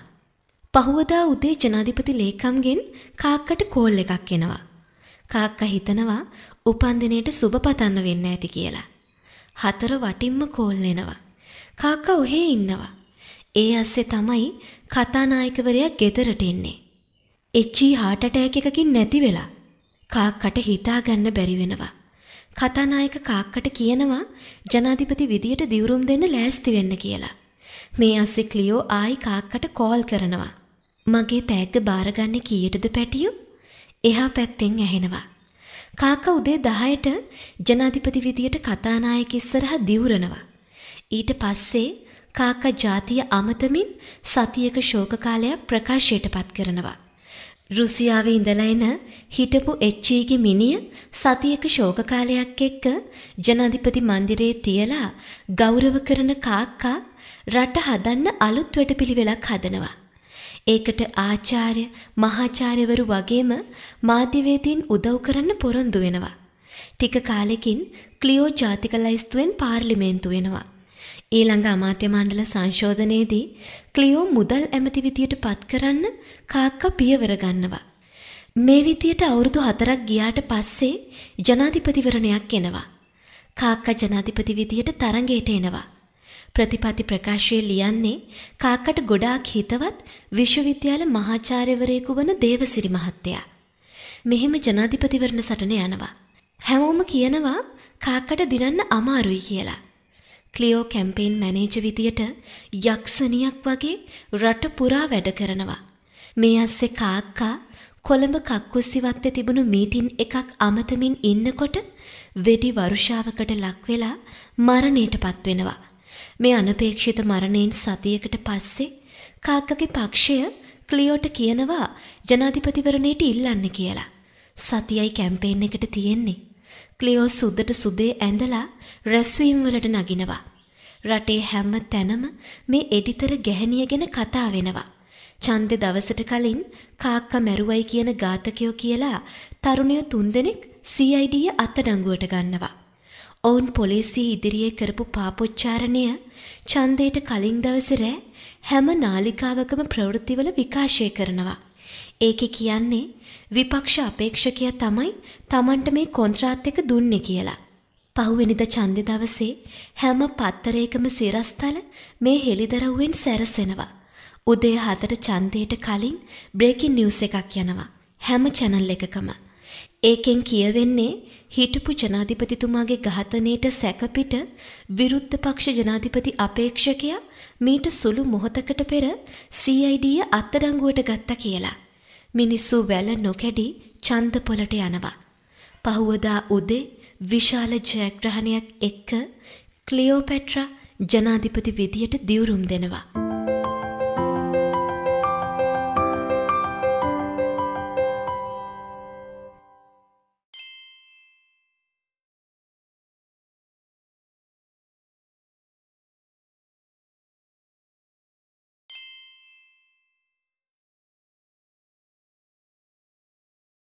පහුවදා උදේ ජනාධිපති ලේකම්ගෙන් කාක්කට කෝල් එකක් එනවා. කාක්කා හිතනවා උපන්දිනයට සුබ පතන්න වෙන්න ඇති කියලා. හතර වටින්ම කෝල් එනවා. කාක්කා ඔහේ ඉන්නවා. ඒ අස්සේ තමයි කතානායකවරයා ගෙදරට එන්නේ. එච්චී heart attack එකකින් නැති වෙලා. කාක්කට හිතා ගන්න බැරි වෙනවා. කතානායක කාක්කට කියනවා ජනාධිපති විදියට දිවුරුම් දෙන්න ලෑස්ති වෙන්න කියලා. මේ අස්සේ ක්ලියෝ ආයි කාක්කට කෝල් කරනවා. මගේ තෑග්ග බාරගන්නේ කීයටද පැටියෝ? එහා පැත්තෙන් ඇහෙනවා. කාකා උදේ 10ට ජනාධිපති විදියට කතානායක ඉස්සරහ දිවුරනවා. ඊට පස්සේ කාකා ජාතිය අමතමින් සතියක ශෝක කාලයක් ප්‍රකාශයටපත් කරනවා. රුසියාවේ ඉඳලා එන හිටපු එච්.ඊ.ගේ e මිනිය සතියක ශෝක කාලයක් එක්ක ජනාධිපති මන්දිරයේ තියලා ගෞරව කරන කාක්කා රට හදන්න අලුත් වැඩපිළිවෙලක් හදනවා. ඒකට ආචාර්ය මහාචාර්යවරු වගේම මාධ්‍යවේදීන් උදව් කරන්න පොරොන්දු වෙනවා. ටික කාලෙකින් ක්ලියෝ ජාතික ලයිස්තුවෙන් පාර්ලිමේන්තු වෙනවා. ඊළඟ අමාත්‍ය මණ්ඩල සංශෝධනයේදී ක්ලියෝ මුදල් ඇමති විදියට පත් කරන්න කාක්කා පියවර ගන්නවා. මේ විදියට අවුරුදු 4ක් ගියාට පස්සේ ජනාධිපතිවරණයක් එනවා. කාක්කා ජනාධිපති විදියට තරඟයට එනවා. ප්‍රතිපති ප්‍රකාශයේ ලියන්නේ කාකට ගොඩාක් හිතවත් විශ්වවිද්‍යාල මහාචාර්යවරයෙකු වන දේවසිරි මහත්තයා. මෙහෙම ජනාධිපතිවරණ සටන යනවා. හැමෝම කියනවා කාකට දිනන්න අමාරුයි කියලා. ක්ලියෝ කැම්පේන් මැනේජ විදියට යක්ෂණියක් වගේ රට පුරා වැඩ කරනවා. මේ අස්සේ කාක්කා කොළඹ කක්කුස්සිවත්තේ තිබුණු මීටින් එකක් අමතමින් ඉන්නකොට වෙඩි වරුෂාවකට ලක්වෙලා මරණයටපත් වෙනවා. මේ අනපේක්ෂිත මරණයෙන් සතියකට පස්සේ කාක්කගේ පක්ෂය ක්ලියෝට කියනවා ජනාධිපතිවරණයට ඉල්ලන්න කියලා. සතියයි කැම්පේන් එකට තියෙන්නේ. ක්ලියෝ සුද්දට සුදේ ඇඳලා රැස්වීම් වලට නගිනවා. රටේ හැම තැනම මේ එඩිතර ගැහණිය ගැන කතා වෙනවා. ඡන්දේ දවසට කලින් කාක්කා මැරුවයි කියන ඝාතකයෝ කියලා තරුණයෝ තුන්දෙනෙක් CID අත්අඩංගුවට ගන්නවා. ඔවුන් පොලිසිය ඉදිරියේ කරපු පාපොච්චාරණය ඡන්දයට කලින් දවසේ රෑ හැම නාලිකාවකම ප්‍රවෘත්තිවල විකාශය කරනවා. ඒකේ කියන්නේ විපක්ෂ අපේක්ෂකයා තමයි Tamanට මේ කොන්ත්‍රාත් එක දුන්නේ කියලා. පහුවෙනිදා ඡන්දය දවසේ හැම පත්තරයකම සිරස්තල මේ හෙලිදරව්වෙන් සැරසෙනවා. උදේ 4ට ඡන්දයට කලින් බ්‍රේකින් නිවුස් එකක් යනවා. හැම channel එකකම. ඒකෙන් කියවෙන්නේ හිටපු ජනාධිපතිතුමාගේ ඝාතනයට සැකපිට විරුද්ධ පක්ෂ ජනාධිපති අපේක්ෂකයා මීට සුළු මොහොතකට පෙර CID අත්අඩංගුවට ගත්තා කියලා. මිනිස්සු වැල නොකැඩි ඡන්ද පොළට යනවා. පහුවදා උදේ විශාල ජයග්‍රහණයක් එක්ක ක්ලියෝපැට්‍රා ජනාධිපති විදියට දිවුරුම් දෙනවා.